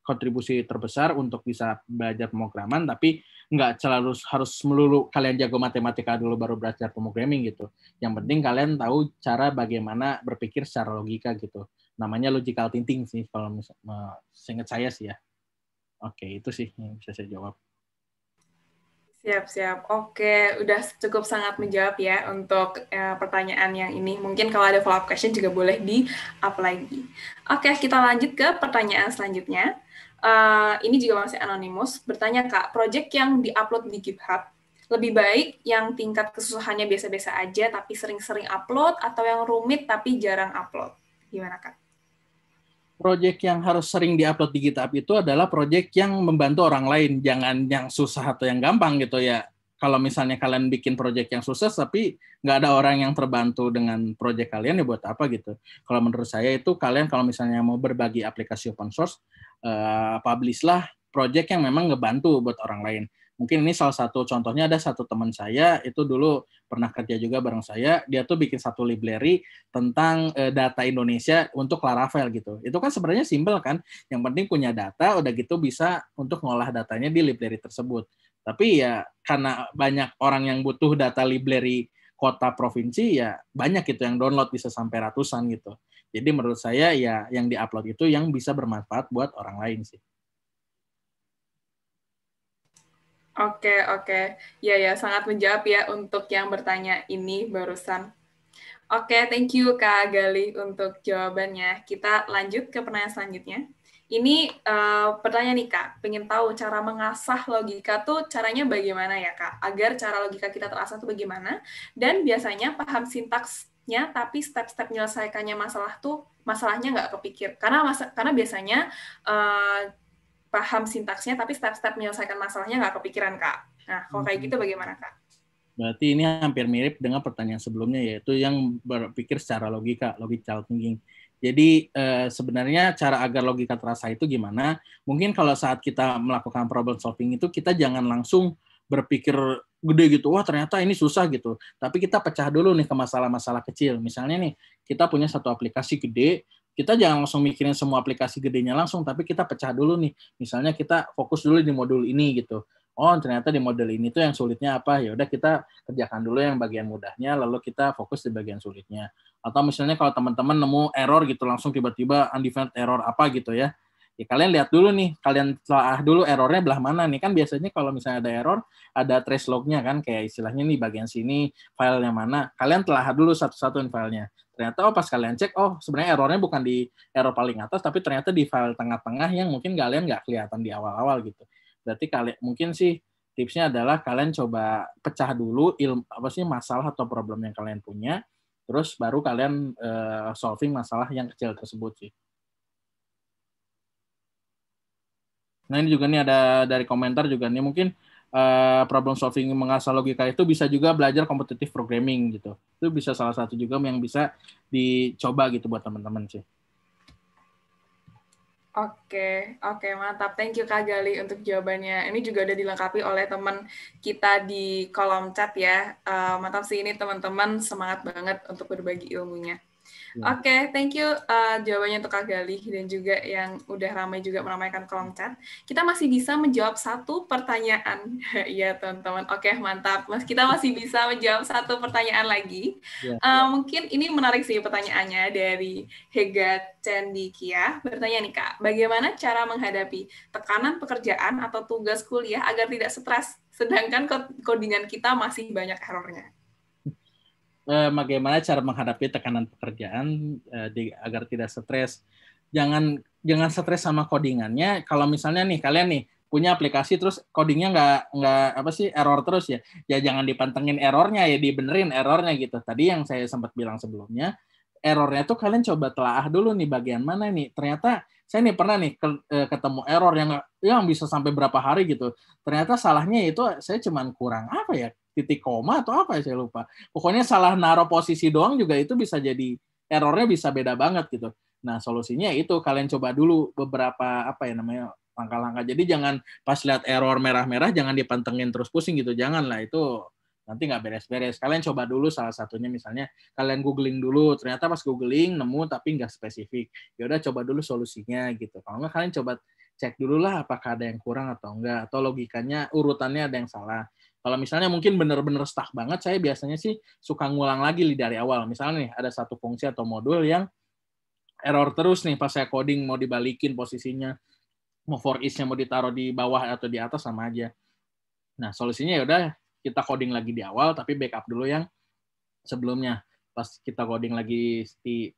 kontribusi terbesar untuk bisa belajar pemrograman tapi nggak selalu harus melulu kalian jago matematika dulu baru belajar pemrograming gitu. Yang penting kalian tahu cara bagaimana berpikir secara logika gitu. Namanya logical thinking sih kalau seingat saya sih ya. Oke, itu sih yang bisa saya jawab. Siap-siap. Oke, udah cukup sangat menjawab ya untuk uh, pertanyaan yang ini. Mungkin kalau ada follow-up question juga boleh di-up lagi. Oke, kita lanjut ke pertanyaan selanjutnya. Uh, ini juga masih anonimus. Bertanya, Kak, project yang di-upload di GitHub, lebih baik yang tingkat kesusahannya biasa-biasa aja tapi sering-sering upload atau yang rumit tapi jarang upload? Gimana, Kak? Proyek yang harus sering diupload di GitHub itu adalah proyek yang membantu orang lain, jangan yang susah atau yang gampang gitu ya. Kalau misalnya kalian bikin proyek yang susah tapi nggak ada orang yang terbantu dengan proyek kalian ya buat apa gitu. Kalau menurut saya itu kalian kalau misalnya mau berbagi aplikasi open source, uh, eh, publishlah proyek yang memang ngebantu buat orang lain mungkin ini salah satu contohnya ada satu teman saya itu dulu pernah kerja juga bareng saya dia tuh bikin satu library tentang uh, data Indonesia untuk Laravel gitu itu kan sebenarnya simpel kan yang penting punya data udah gitu bisa untuk ngolah datanya di library tersebut tapi ya karena banyak orang yang butuh data library kota provinsi ya banyak itu yang download bisa sampai ratusan gitu jadi menurut saya ya yang diupload itu yang bisa bermanfaat buat orang lain sih Oke, oke. Ya, ya, sangat menjawab ya untuk yang bertanya ini barusan. Oke, thank you Kak Gali untuk jawabannya. Kita lanjut ke pertanyaan selanjutnya. Ini uh, pertanyaan nih Kak, pengen tahu cara mengasah logika tuh caranya bagaimana ya Kak? Agar cara logika kita terasa tuh bagaimana? Dan biasanya paham sintaksnya tapi step-step menyelesaikannya masalah tuh masalahnya nggak kepikir. Karena masa, karena biasanya uh, paham sintaksnya tapi step-step menyelesaikan masalahnya nggak kepikiran kak. Nah kalau kayak hmm. gitu bagaimana kak? Berarti ini hampir mirip dengan pertanyaan sebelumnya yaitu yang berpikir secara logika, logical thinking. Jadi eh, sebenarnya cara agar logika terasa itu gimana? Mungkin kalau saat kita melakukan problem solving itu kita jangan langsung berpikir gede gitu, wah ternyata ini susah gitu. Tapi kita pecah dulu nih ke masalah-masalah kecil. Misalnya nih, kita punya satu aplikasi gede, kita jangan langsung mikirin semua aplikasi gedenya langsung, tapi kita pecah dulu nih. Misalnya kita fokus dulu di modul ini gitu. Oh, ternyata di modul ini tuh yang sulitnya apa? Ya udah kita kerjakan dulu yang bagian mudahnya, lalu kita fokus di bagian sulitnya. Atau misalnya kalau teman-teman nemu error gitu langsung tiba-tiba undefined error apa gitu ya. Ya kalian lihat dulu nih, kalian telah dulu errornya belah mana nih. Kan biasanya kalau misalnya ada error, ada trace lognya kan, kayak istilahnya nih bagian sini file filenya mana. Kalian telah dulu satu satu filenya ternyata oh pas kalian cek oh sebenarnya errornya bukan di error paling atas tapi ternyata di file tengah-tengah yang mungkin kalian nggak kelihatan di awal-awal gitu berarti kalian mungkin sih tipsnya adalah kalian coba pecah dulu ilmu apa sih masalah atau problem yang kalian punya terus baru kalian uh, solving masalah yang kecil tersebut sih nah ini juga nih ada dari komentar juga nih mungkin Eh, problem solving mengasah logika itu bisa juga belajar kompetitif programming gitu. Itu bisa salah satu juga yang bisa dicoba gitu buat teman-teman sih. Oke, oke mantap. Thank you Kak Gali untuk jawabannya. Ini juga udah dilengkapi oleh teman kita di kolom chat ya. Uh, mantap sih ini teman-teman semangat banget untuk berbagi ilmunya. Hmm. Oke, okay, thank you uh, jawabannya untuk Kak Galih dan juga yang udah ramai juga meramaikan kolom chat. Kita masih bisa menjawab satu pertanyaan. Iya, teman-teman. Oke, okay, mantap. Mas, kita masih bisa menjawab satu pertanyaan lagi. Yeah. Uh, mungkin ini menarik sih pertanyaannya dari Hega Cendikia. Bertanya nih, Kak, bagaimana cara menghadapi tekanan pekerjaan atau tugas kuliah agar tidak stres sedangkan codingan kita masih banyak errornya? Eh, bagaimana cara menghadapi tekanan pekerjaan eh, di, agar tidak stres. Jangan jangan stres sama codingannya. Kalau misalnya nih kalian nih punya aplikasi terus codingnya nggak nggak apa sih error terus ya ya jangan dipantengin errornya ya dibenerin errornya gitu tadi yang saya sempat bilang sebelumnya errornya tuh kalian coba telaah dulu nih bagian mana nih ternyata saya nih pernah nih eh, ketemu error yang yang bisa sampai berapa hari gitu ternyata salahnya itu saya cuman kurang apa ya titik koma atau apa ya saya lupa. Pokoknya salah naruh posisi doang juga itu bisa jadi errornya bisa beda banget gitu. Nah, solusinya itu kalian coba dulu beberapa apa ya namanya langkah-langkah. Jadi jangan pas lihat error merah-merah jangan dipantengin terus pusing gitu. Jangan lah itu nanti nggak beres-beres. Kalian coba dulu salah satunya misalnya kalian googling dulu, ternyata pas googling nemu tapi nggak spesifik. Ya udah coba dulu solusinya gitu. Kalau nggak kalian coba cek dulu lah apakah ada yang kurang atau enggak atau logikanya urutannya ada yang salah. Kalau misalnya mungkin benar-benar stuck banget, saya biasanya sih suka ngulang lagi dari awal. Misalnya nih, ada satu fungsi atau modul yang error terus nih pas saya coding mau dibalikin posisinya, mau for each-nya mau ditaruh di bawah atau di atas sama aja. Nah, solusinya ya kita coding lagi di awal tapi backup dulu yang sebelumnya. Pas kita coding lagi di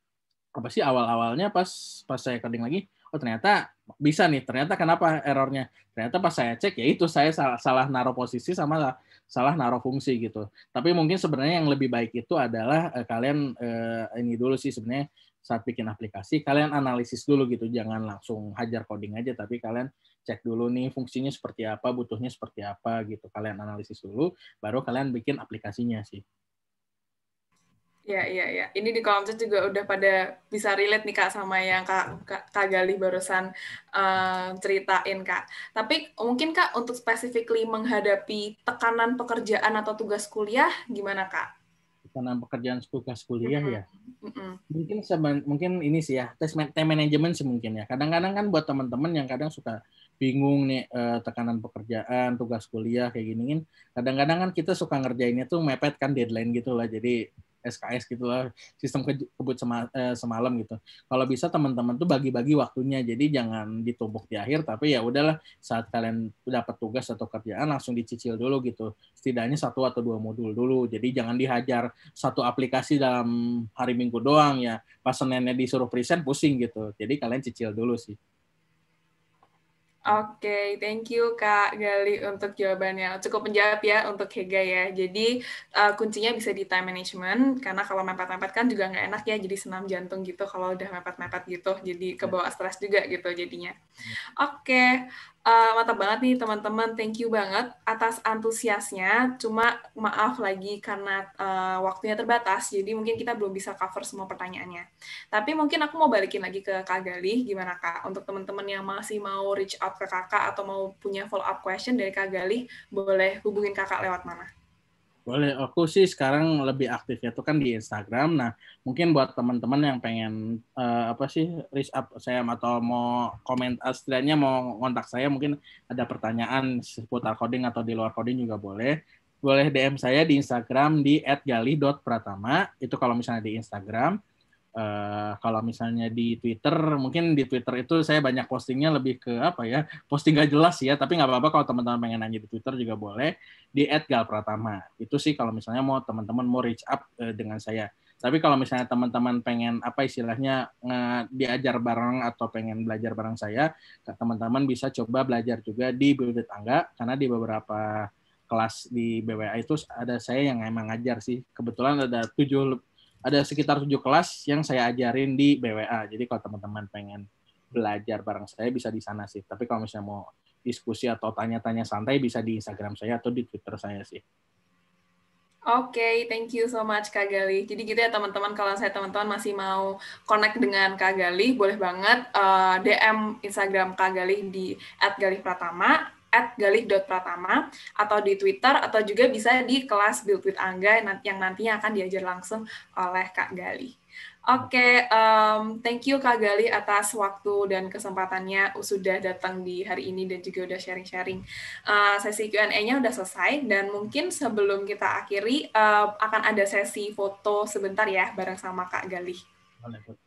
apa sih awal-awalnya pas pas saya coding lagi, oh ternyata bisa nih ternyata kenapa errornya ternyata pas saya cek ya itu saya salah salah naruh posisi sama salah naruh fungsi gitu tapi mungkin sebenarnya yang lebih baik itu adalah eh, kalian eh, ini dulu sih sebenarnya saat bikin aplikasi kalian analisis dulu gitu jangan langsung hajar coding aja tapi kalian cek dulu nih fungsinya seperti apa butuhnya seperti apa gitu kalian analisis dulu baru kalian bikin aplikasinya sih Iya, iya, iya. Ini di kolom chat juga udah pada bisa relate nih Kak sama yang Kak, Kak, Kak Galih barusan uh, ceritain Kak. Tapi mungkin Kak untuk specifically menghadapi tekanan pekerjaan atau tugas kuliah gimana Kak? Tekanan pekerjaan tugas kuliah mm -hmm. ya? Mm -hmm. Mungkin seben, mungkin ini sih ya, time management sih mungkin ya. Kadang-kadang kan buat teman-teman yang kadang suka bingung nih eh, tekanan pekerjaan, tugas kuliah kayak gini kan. Kadang-kadang kan kita suka ngerjainnya tuh mepet kan deadline gitu lah. Jadi SKS gitu lah sistem kebut sema, eh, semalam gitu kalau bisa teman-teman tuh bagi-bagi waktunya jadi jangan ditumpuk di akhir tapi ya udahlah saat kalian dapat tugas atau kerjaan langsung dicicil dulu gitu setidaknya satu atau dua modul dulu jadi jangan dihajar satu aplikasi dalam hari minggu doang ya pas senennya disuruh present pusing gitu jadi kalian cicil dulu sih Oke, okay, thank you Kak Gali untuk jawabannya. Cukup menjawab ya untuk Hega ya. Jadi uh, kuncinya bisa di time management, karena kalau mepet-mepet kan juga nggak enak ya, jadi senam jantung gitu kalau udah mepet-mepet gitu, jadi iya. kebawa stres juga gitu jadinya. Iya. Oke, okay uh, mantap banget nih teman-teman. Thank you banget atas antusiasnya. Cuma maaf lagi karena uh, waktunya terbatas, jadi mungkin kita belum bisa cover semua pertanyaannya. Tapi mungkin aku mau balikin lagi ke Kak Galih, gimana Kak? Untuk teman-teman yang masih mau reach out ke Kakak atau mau punya follow up question dari Kak Galih, boleh hubungin Kakak lewat mana? Boleh, aku sih sekarang lebih aktif ya itu kan di Instagram. Nah, mungkin buat teman-teman yang pengen uh, apa sih reach up saya atau mau komen eh, setidaknya mau kontak saya mungkin ada pertanyaan seputar coding atau di luar coding juga boleh. Boleh DM saya di Instagram di @gali.pratama itu kalau misalnya di Instagram Uh, kalau misalnya di Twitter, mungkin di Twitter itu saya banyak postingnya lebih ke apa ya, posting gak jelas ya, tapi nggak apa-apa kalau teman-teman pengen nanya di Twitter juga boleh, di Edgal Pratama. Itu sih kalau misalnya mau teman-teman mau reach up uh, dengan saya. Tapi kalau misalnya teman-teman pengen apa istilahnya diajar bareng atau pengen belajar bareng saya, teman-teman bisa coba belajar juga di Bibit Angga karena di beberapa kelas di BWA itu ada saya yang emang ngajar sih. Kebetulan ada tujuh ada sekitar tujuh kelas yang saya ajarin di BWA. Jadi kalau teman-teman pengen belajar bareng saya bisa di sana sih. Tapi kalau misalnya mau diskusi atau tanya-tanya santai bisa di Instagram saya atau di Twitter saya sih. Oke, okay, thank you so much Kak Gali. Jadi gitu ya teman-teman, kalau saya teman-teman masih mau connect dengan Kak Gali, boleh banget uh, eh, DM Instagram Kak Gali di @galihpratama at galih.pratama atau di Twitter atau juga bisa di kelas Build with Angga yang nantinya akan diajar langsung oleh Kak Galih. Oke, okay, um, thank you Kak Gali atas waktu dan kesempatannya sudah datang di hari ini dan juga udah sharing-sharing. Uh, sesi Q&A-nya udah selesai dan mungkin sebelum kita akhiri uh, akan ada sesi foto sebentar ya bareng sama Kak Gali. Oke,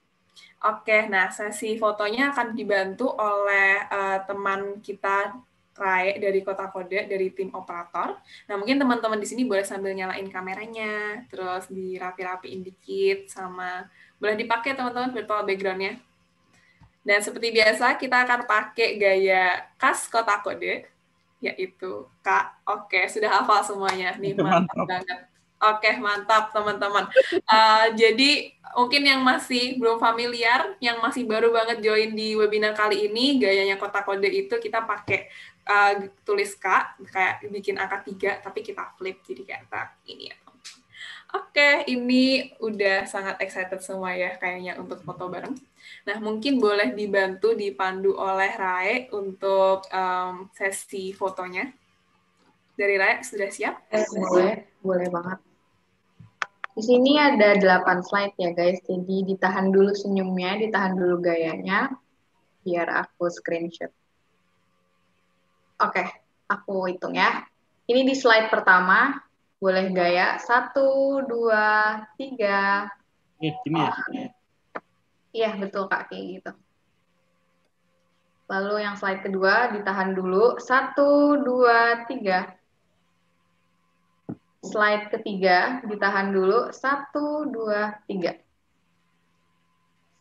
Oke, nah sesi fotonya akan dibantu oleh uh, teman kita Rai dari Kota Kode dari tim operator. Nah, mungkin teman-teman di sini boleh sambil nyalain kameranya, terus dirapi-rapiin dikit sama boleh dipakai teman-teman virtual backgroundnya. Dan seperti biasa kita akan pakai gaya khas Kota Kode yaitu Kak. Oke, sudah hafal semuanya. Nih mantap, mantap. banget. Oke, mantap teman-teman. Uh, jadi mungkin yang masih belum familiar, yang masih baru banget join di webinar kali ini, gayanya kota kode itu kita pakai uh, tulis K, kayak bikin angka tiga, tapi kita flip jadi kayak tak nah, ini ya. Oke, ini udah sangat excited semua ya kayaknya untuk foto bareng. Nah, mungkin boleh dibantu dipandu oleh Rae untuk um, sesi fotonya. Dari Rae, sudah siap? Eh, boleh, boleh banget. Di sini ada 8 slide ya guys, jadi ditahan dulu senyumnya, ditahan dulu gayanya, biar aku screenshot. Oke, okay, aku hitung ya. Ini di slide pertama, boleh gaya. Satu, dua, tiga. Ini ya? Iya, betul Kak, kayak gitu. Lalu yang slide kedua, ditahan dulu. Satu, dua, tiga. Slide ketiga, ditahan dulu. Satu, dua, tiga.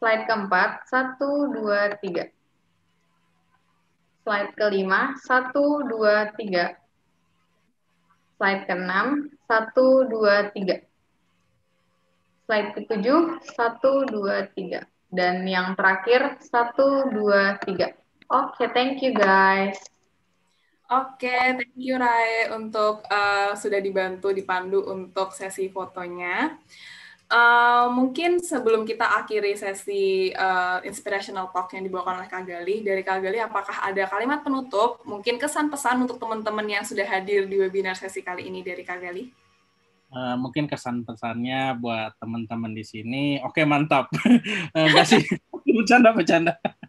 Slide keempat, satu, dua, tiga Slide kelima, satu, dua, tiga. Slide keenam, satu, dua, tiga. Slide ketujuh, satu, dua, tiga. Dan yang terakhir, satu, dua, tiga. Oke, okay, thank you guys. Oke, okay, thank you Rae untuk uh, sudah dibantu dipandu untuk sesi fotonya. Uh, mungkin sebelum kita akhiri sesi uh, inspirational talk yang dibawakan oleh Kak Galih, dari Kak Galih apakah ada kalimat penutup, mungkin kesan-pesan untuk teman-teman yang sudah hadir di webinar sesi kali ini dari Kak Galih? Eh, uh, mungkin kesan-pesannya buat teman-teman di sini, oke okay, mantap. Enggak uh, sih, bercanda-bercanda.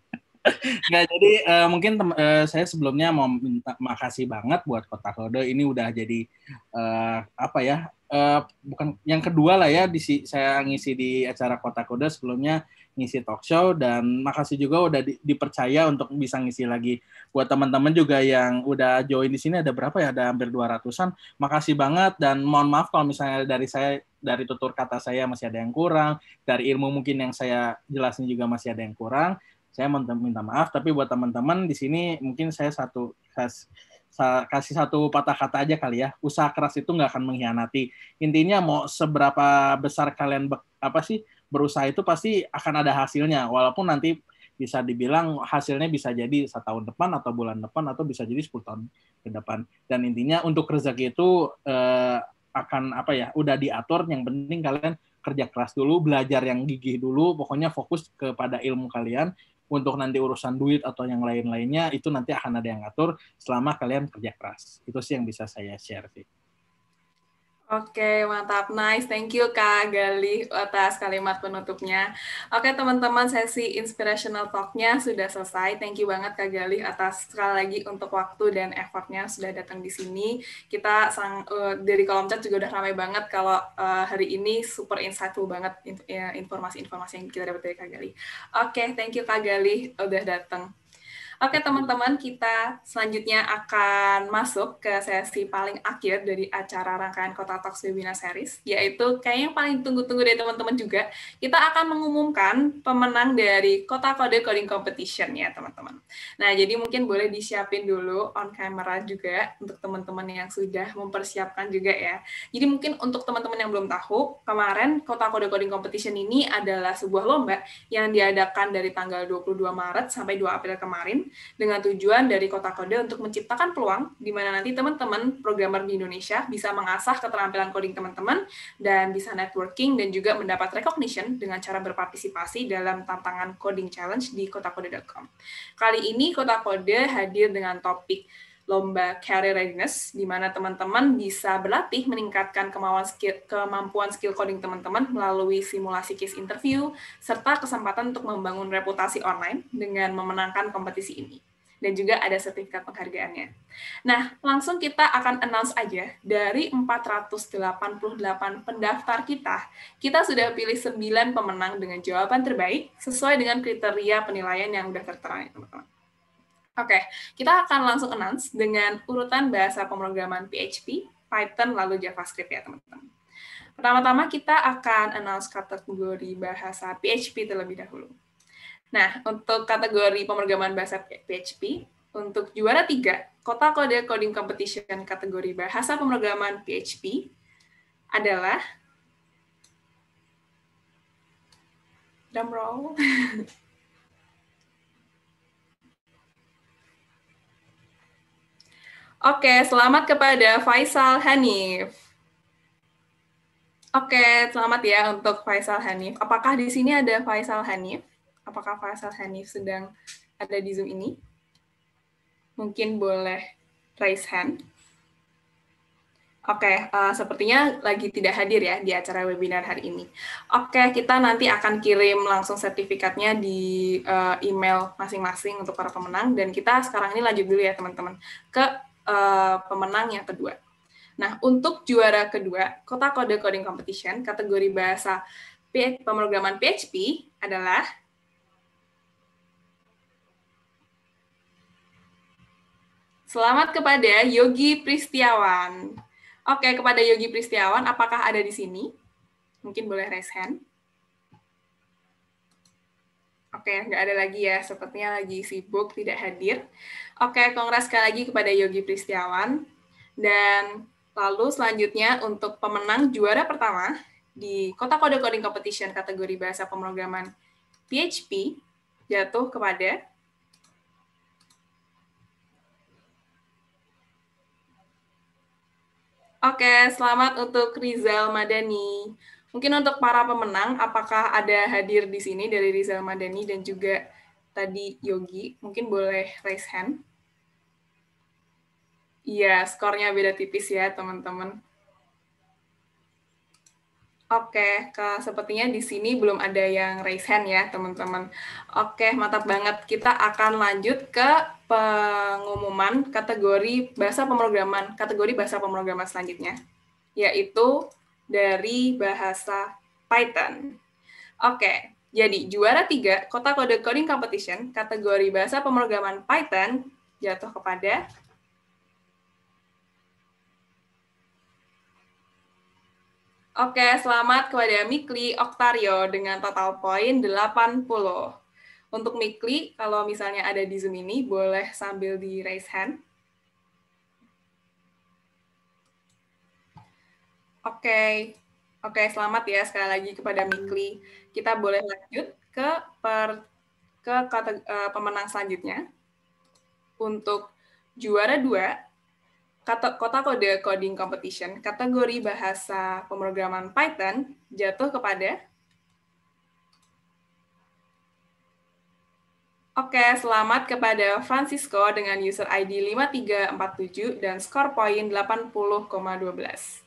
Nggak, jadi uh, mungkin uh, saya sebelumnya mau minta makasih banget buat Kota Kode. Ini udah jadi uh, apa ya? Uh, bukan yang kedua lah ya di saya ngisi di acara Kota Kode sebelumnya ngisi talk show dan makasih juga udah di, dipercaya untuk bisa ngisi lagi buat teman-teman juga yang udah join di sini ada berapa ya ada hampir 200-an makasih banget dan mohon maaf kalau misalnya dari saya dari tutur kata saya masih ada yang kurang dari ilmu mungkin yang saya jelasin juga masih ada yang kurang saya mau minta maaf tapi buat teman-teman di sini mungkin saya satu kas, kasih satu patah kata aja kali ya usaha keras itu nggak akan mengkhianati intinya mau seberapa besar kalian be, apa sih berusaha itu pasti akan ada hasilnya walaupun nanti bisa dibilang hasilnya bisa jadi satu tahun depan atau bulan depan atau bisa jadi 10 tahun ke depan dan intinya untuk rezeki itu eh, akan apa ya udah diatur yang penting kalian kerja keras dulu belajar yang gigih dulu pokoknya fokus kepada ilmu kalian untuk nanti urusan duit atau yang lain-lainnya itu nanti akan ada yang ngatur selama kalian kerja keras. Itu sih yang bisa saya share sih. Oke, mantap. Nice. Thank you Kak Galih atas kalimat penutupnya. Oke, teman-teman, sesi inspirational talk-nya sudah selesai. Thank you banget Kak Galih atas sekali lagi untuk waktu dan effortnya sudah datang di sini. Kita sang, uh, dari kolom chat juga udah ramai banget kalau uh, hari ini super insightful banget ya, informasi-informasi yang kita dapat dari Kak Galih. Oke, thank you Kak Galih udah datang. Oke teman-teman, kita selanjutnya akan masuk ke sesi paling akhir dari acara rangkaian Kota Talks Webinar Series, yaitu kayak yang paling tunggu-tunggu dari teman-teman juga. Kita akan mengumumkan pemenang dari Kota Kode Coding Competition ya teman-teman. Nah, jadi mungkin boleh disiapin dulu on camera juga untuk teman-teman yang sudah mempersiapkan juga ya. Jadi mungkin untuk teman-teman yang belum tahu, kemarin Kota Kode Coding Competition ini adalah sebuah lomba yang diadakan dari tanggal 22 Maret sampai 2 April kemarin dengan tujuan dari Kota kode untuk menciptakan peluang di mana nanti teman-teman programmer di Indonesia bisa mengasah keterampilan coding teman-teman dan bisa networking dan juga mendapat recognition dengan cara berpartisipasi dalam tantangan coding challenge di kotakode.com. Kali ini Kota kode hadir dengan topik lomba career readiness di mana teman-teman bisa berlatih meningkatkan kemauan skill, kemampuan skill coding teman-teman melalui simulasi case interview serta kesempatan untuk membangun reputasi online dengan memenangkan kompetisi ini dan juga ada sertifikat penghargaannya. Nah, langsung kita akan announce aja dari 488 pendaftar kita, kita sudah pilih 9 pemenang dengan jawaban terbaik sesuai dengan kriteria penilaian yang sudah tertera teman-teman. Oke, okay. kita akan langsung announce dengan urutan bahasa pemrograman PHP, Python, lalu JavaScript ya teman-teman. Pertama-tama kita akan announce kategori bahasa PHP terlebih dahulu. Nah, untuk kategori pemrograman bahasa PHP, untuk juara tiga kota kode coding competition kategori bahasa pemrograman PHP adalah drum Oke, selamat kepada Faisal Hanif. Oke, selamat ya untuk Faisal Hanif. Apakah di sini ada Faisal Hanif? Apakah Faisal Hanif sedang ada di Zoom ini? Mungkin boleh raise hand. Oke, uh, sepertinya lagi tidak hadir ya di acara webinar hari ini. Oke, kita nanti akan kirim langsung sertifikatnya di uh, email masing-masing untuk para pemenang dan kita sekarang ini lanjut dulu ya teman-teman ke uh, pemenang yang kedua. Nah, untuk juara kedua, Kota Kode Coding Competition, kategori bahasa pemrograman PHP adalah Selamat kepada Yogi Pristiawan. Oke, kepada Yogi Pristiawan, apakah ada di sini? Mungkin boleh raise hand. Oke, nggak ada lagi ya. Sepertinya lagi sibuk, tidak hadir. Oke, kongres sekali lagi kepada Yogi Pristiawan. Dan lalu selanjutnya untuk pemenang juara pertama di Kota Kode Coding Competition kategori Bahasa Pemrograman PHP jatuh kepada Oke, selamat untuk Rizal Madani. Mungkin untuk para pemenang, apakah ada hadir di sini dari Rizal Madani dan juga tadi Yogi, mungkin boleh raise hand. Iya, skornya beda tipis ya, teman-teman. Oke, ke, sepertinya di sini belum ada yang raise hand ya, teman-teman. Oke, mantap banget. Kita akan lanjut ke pengumuman kategori bahasa pemrograman, kategori bahasa pemrograman selanjutnya, yaitu dari bahasa Python. Oke, jadi, juara tiga Kota Kode Coding Competition kategori bahasa pemrograman Python jatuh kepada Oke, selamat kepada Mikli Oktario dengan total poin 80. Untuk Mikli, kalau misalnya ada di Zoom ini, boleh sambil di raise hand. Oke, oke selamat ya sekali lagi kepada Mikli. Kita boleh lanjut ke per, ke kata uh, eh, pemenang selanjutnya. Untuk juara dua kata, kota kode coding competition kategori bahasa pemrograman Python jatuh kepada Oke, selamat kepada Francisco dengan user ID 5347 dan skor poin 80,12.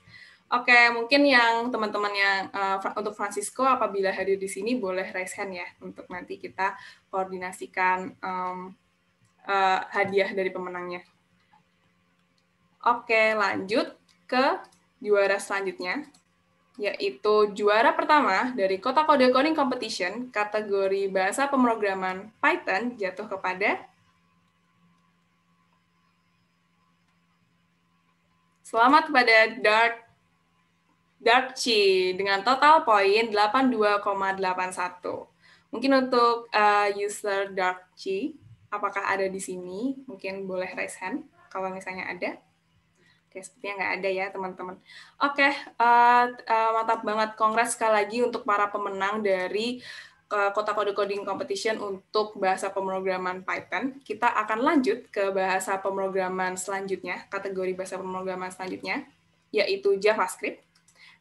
Oke, mungkin yang teman-teman yang uh, untuk Francisco apabila hadir di sini boleh raise hand ya untuk nanti kita koordinasikan um, uh, hadiah dari pemenangnya. Oke, lanjut ke juara selanjutnya yaitu juara pertama dari Kota Kode Coding Competition kategori bahasa pemrograman Python jatuh kepada Selamat kepada Dark Dark Chi dengan total poin 82,81. Mungkin untuk uh, user Dark Chi, apakah ada di sini? Mungkin boleh raise hand kalau misalnya ada. Oke, sepertinya nggak ada ya teman-teman. Oke, uh, uh, mantap banget kongres sekali lagi untuk para pemenang dari ke Kota Kode Coding Competition untuk bahasa pemrograman Python. Kita akan lanjut ke bahasa pemrograman selanjutnya, kategori bahasa pemrograman selanjutnya, yaitu JavaScript.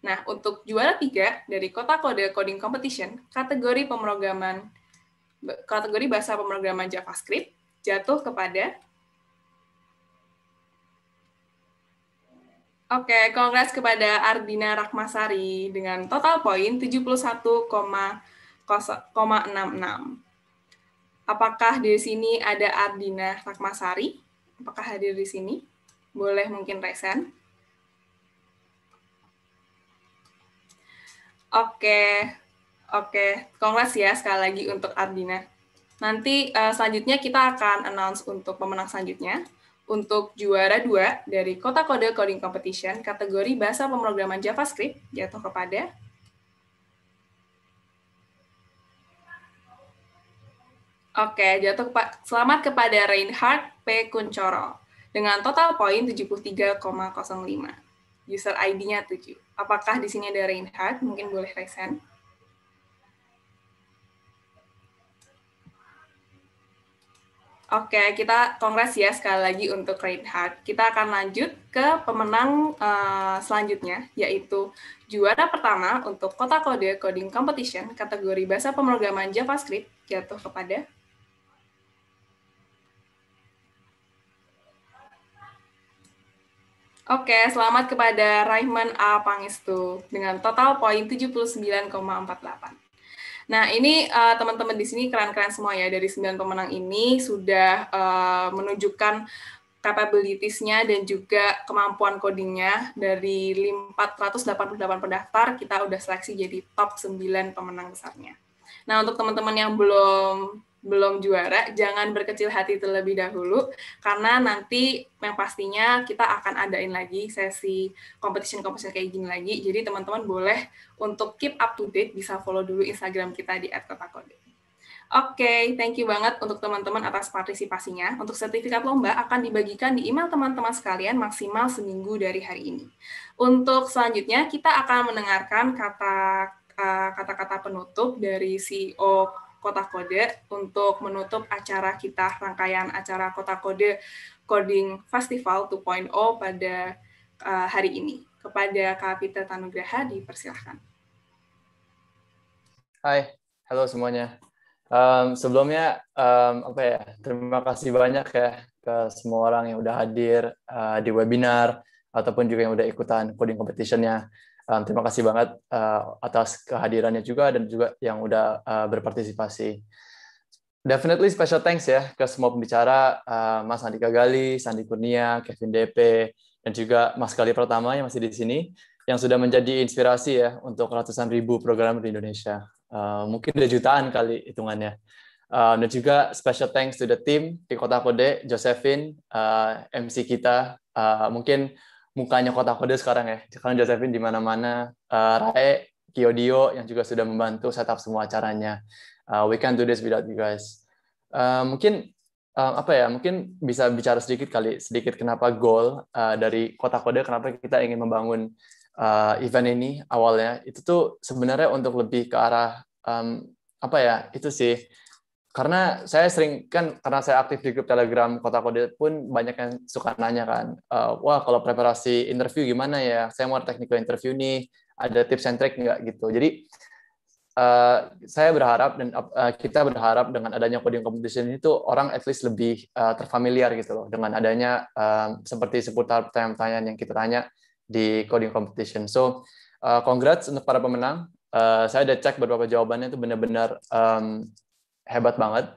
Nah, untuk juara tiga dari Kota Kode Coding Competition, kategori pemrograman kategori bahasa pemrograman JavaScript jatuh kepada Oke, okay, kongres kepada Ardina Rahmasari dengan total poin enam Apakah di sini ada Ardina Rahmasari? Apakah hadir di sini? Boleh mungkin resen. Oke, oke. Kongres ya sekali lagi untuk Ardina. Nanti uh, selanjutnya kita akan announce untuk pemenang selanjutnya untuk juara dua dari Kota Kode Coding Competition kategori Bahasa Pemrograman JavaScript jatuh kepada Oke, jatuh kepa selamat kepada Reinhard P. Kuncoro dengan total poin 73,05 user ID-nya tujuh. Apakah di sini ada Reinhardt? Mungkin boleh resen. Oke, kita kongres ya sekali lagi untuk Reinhardt. Kita akan lanjut ke pemenang uh, selanjutnya, yaitu juara pertama untuk Kota Kode Coding Competition kategori Bahasa Pemrograman JavaScript jatuh kepada Oke, selamat kepada Raihman A. Pangestu dengan total poin 79,48. Nah, ini uh, teman-teman di sini keren-keren semua ya. Dari sembilan pemenang ini sudah uh, menunjukkan capabilities-nya dan juga kemampuan codingnya dari 488 pendaftar kita udah seleksi jadi top 9 pemenang besarnya. Nah, untuk teman-teman yang belum belum juara, jangan berkecil hati terlebih dahulu karena nanti yang pastinya kita akan adain lagi sesi competition competition kayak gini lagi. Jadi teman-teman boleh untuk keep up to date bisa follow dulu Instagram kita di @kotakode. Oke, okay, thank you banget untuk teman-teman atas partisipasinya. Untuk sertifikat lomba akan dibagikan di email teman-teman sekalian maksimal seminggu dari hari ini. Untuk selanjutnya kita akan mendengarkan kata eh, kata-kata penutup dari CEO Kota Kode untuk menutup acara kita rangkaian acara Kota Kode Coding Festival 2.0 pada uh, hari ini. Kepada Kak Peter Tanugraha dipersilahkan. Hai, halo semuanya. Um, sebelumnya um, apa ya terima kasih banyak ya ke semua orang yang udah hadir uh, di webinar ataupun juga yang udah ikutan coding competition-nya. Um, terima kasih banget uh, atas kehadirannya juga dan juga yang udah uh, berpartisipasi. Definitely special thanks ya ke semua pembicara, uh, Mas Andika Gali, Sandi Kurnia, Kevin DP, dan juga Mas Gali Pertama yang masih di sini, yang sudah menjadi inspirasi ya untuk ratusan ribu program di Indonesia. Uh, mungkin ada jutaan kali hitungannya. Uh, dan juga special thanks to the team di Kota Kode, Josephine, uh, MC kita. Uh, mungkin mukanya kota kode sekarang ya. Sekarang Josephine di mana-mana. Uh, Rae, Kyodio yang juga sudah membantu setup semua acaranya. Uh, we can't do this without you guys. Uh, mungkin uh, apa ya? Mungkin bisa bicara sedikit kali, sedikit kenapa goal uh, dari kota kode, kenapa kita ingin membangun uh, event ini awalnya. Itu tuh sebenarnya untuk lebih ke arah um, apa ya? Itu sih karena saya sering kan karena saya aktif di grup Telegram Kota Kode pun banyak yang suka nanya kan, uh, wah kalau preparasi interview gimana ya? Saya mau technical interview nih, ada tips and trick nggak gitu. Jadi uh, saya berharap dan uh, kita berharap dengan adanya coding competition itu orang at least lebih uh, terfamiliar gitu loh dengan adanya uh, seperti seputar pertanyaan-pertanyaan yang kita tanya di coding competition. So uh, congrats untuk para pemenang. Uh, saya udah cek beberapa jawabannya itu benar-benar um, hebat banget.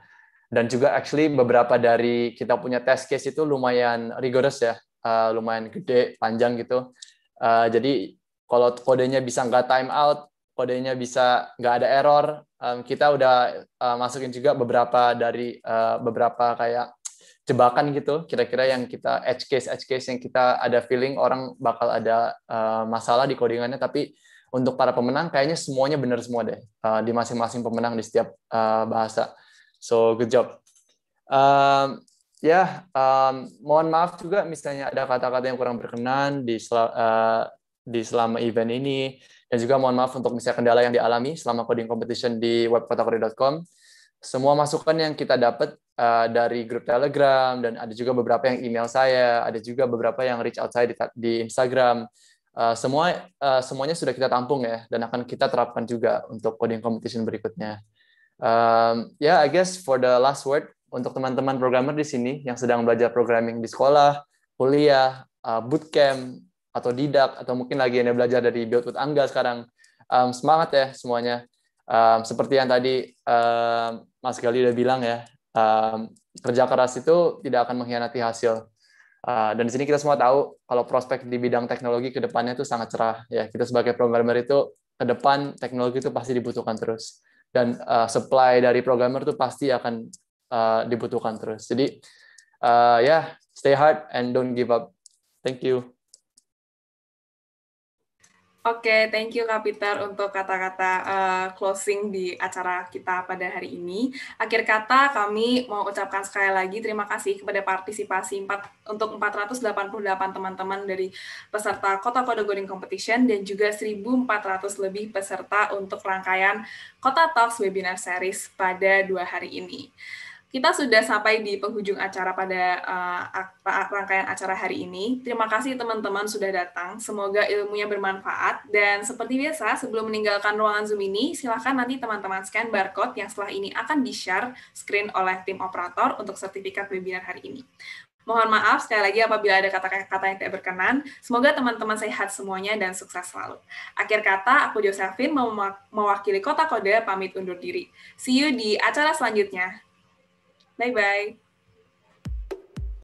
Dan juga actually beberapa dari kita punya test case itu lumayan rigorous ya, uh, lumayan gede, panjang gitu. Uh, jadi kalau kodenya bisa nggak time out, kodenya bisa nggak ada error, um, kita udah uh, masukin juga beberapa dari uh, beberapa kayak jebakan gitu, kira-kira yang kita edge case edge case yang kita ada feeling orang bakal ada uh, masalah di codingannya, tapi untuk para pemenang kayaknya semuanya benar semua deh uh, di masing-masing pemenang di setiap uh, bahasa. So good job. Um, ya, yeah, um, mohon maaf juga misalnya ada kata-kata yang kurang berkenan di sel uh, di selama event ini dan juga mohon maaf untuk misalnya kendala yang dialami selama coding competition di webkotakori.com. Semua masukan yang kita dapat uh, dari grup Telegram dan ada juga beberapa yang email saya, ada juga beberapa yang reach out saya di, di Instagram. Eh, semua eh, semuanya sudah kita tampung ya dan akan kita terapkan juga untuk coding competition berikutnya. Um, ya, yeah, I guess for the last word untuk teman-teman programmer di sini yang sedang belajar programming di sekolah, kuliah, eh, bootcamp atau didak atau mungkin lagi yang belajar dari Build with Angga sekarang um, semangat ya semuanya. Um, seperti yang tadi um, Mas Gali udah bilang ya, um, kerja keras itu tidak akan mengkhianati hasil. Eh, dan di sini kita semua tahu kalau prospek di bidang teknologi ke depannya itu sangat cerah. Ya, kita sebagai programmer itu ke depan teknologi itu pasti dibutuhkan terus dan uh, supply dari programmer itu pasti akan uh, dibutuhkan terus. Jadi uh, ya yeah, stay hard and don't give up. Thank you. Oke, okay, thank you Kapiter untuk kata-kata uh, closing di acara kita pada hari ini. Akhir kata kami mau ucapkan sekali lagi terima kasih kepada partisipasi 4, untuk 488 teman-teman dari peserta Kota Kode Goding Competition dan juga 1.400 lebih peserta untuk rangkaian Kota Talks Webinar Series pada dua hari ini. Kita sudah sampai di penghujung acara pada uh, rangkaian acara hari ini. Terima kasih teman-teman sudah datang. Semoga ilmunya bermanfaat. Dan seperti biasa, sebelum meninggalkan ruangan Zoom ini, silakan nanti teman-teman scan barcode yang setelah ini akan di-share screen oleh tim operator untuk sertifikat webinar hari ini. Mohon maaf sekali lagi apabila ada kata-kata yang tidak berkenan. Semoga teman-teman sehat semuanya dan sukses selalu. Akhir kata, aku Josephine mewakili Kota Kode pamit undur diri. See you di acara selanjutnya. Bye bye.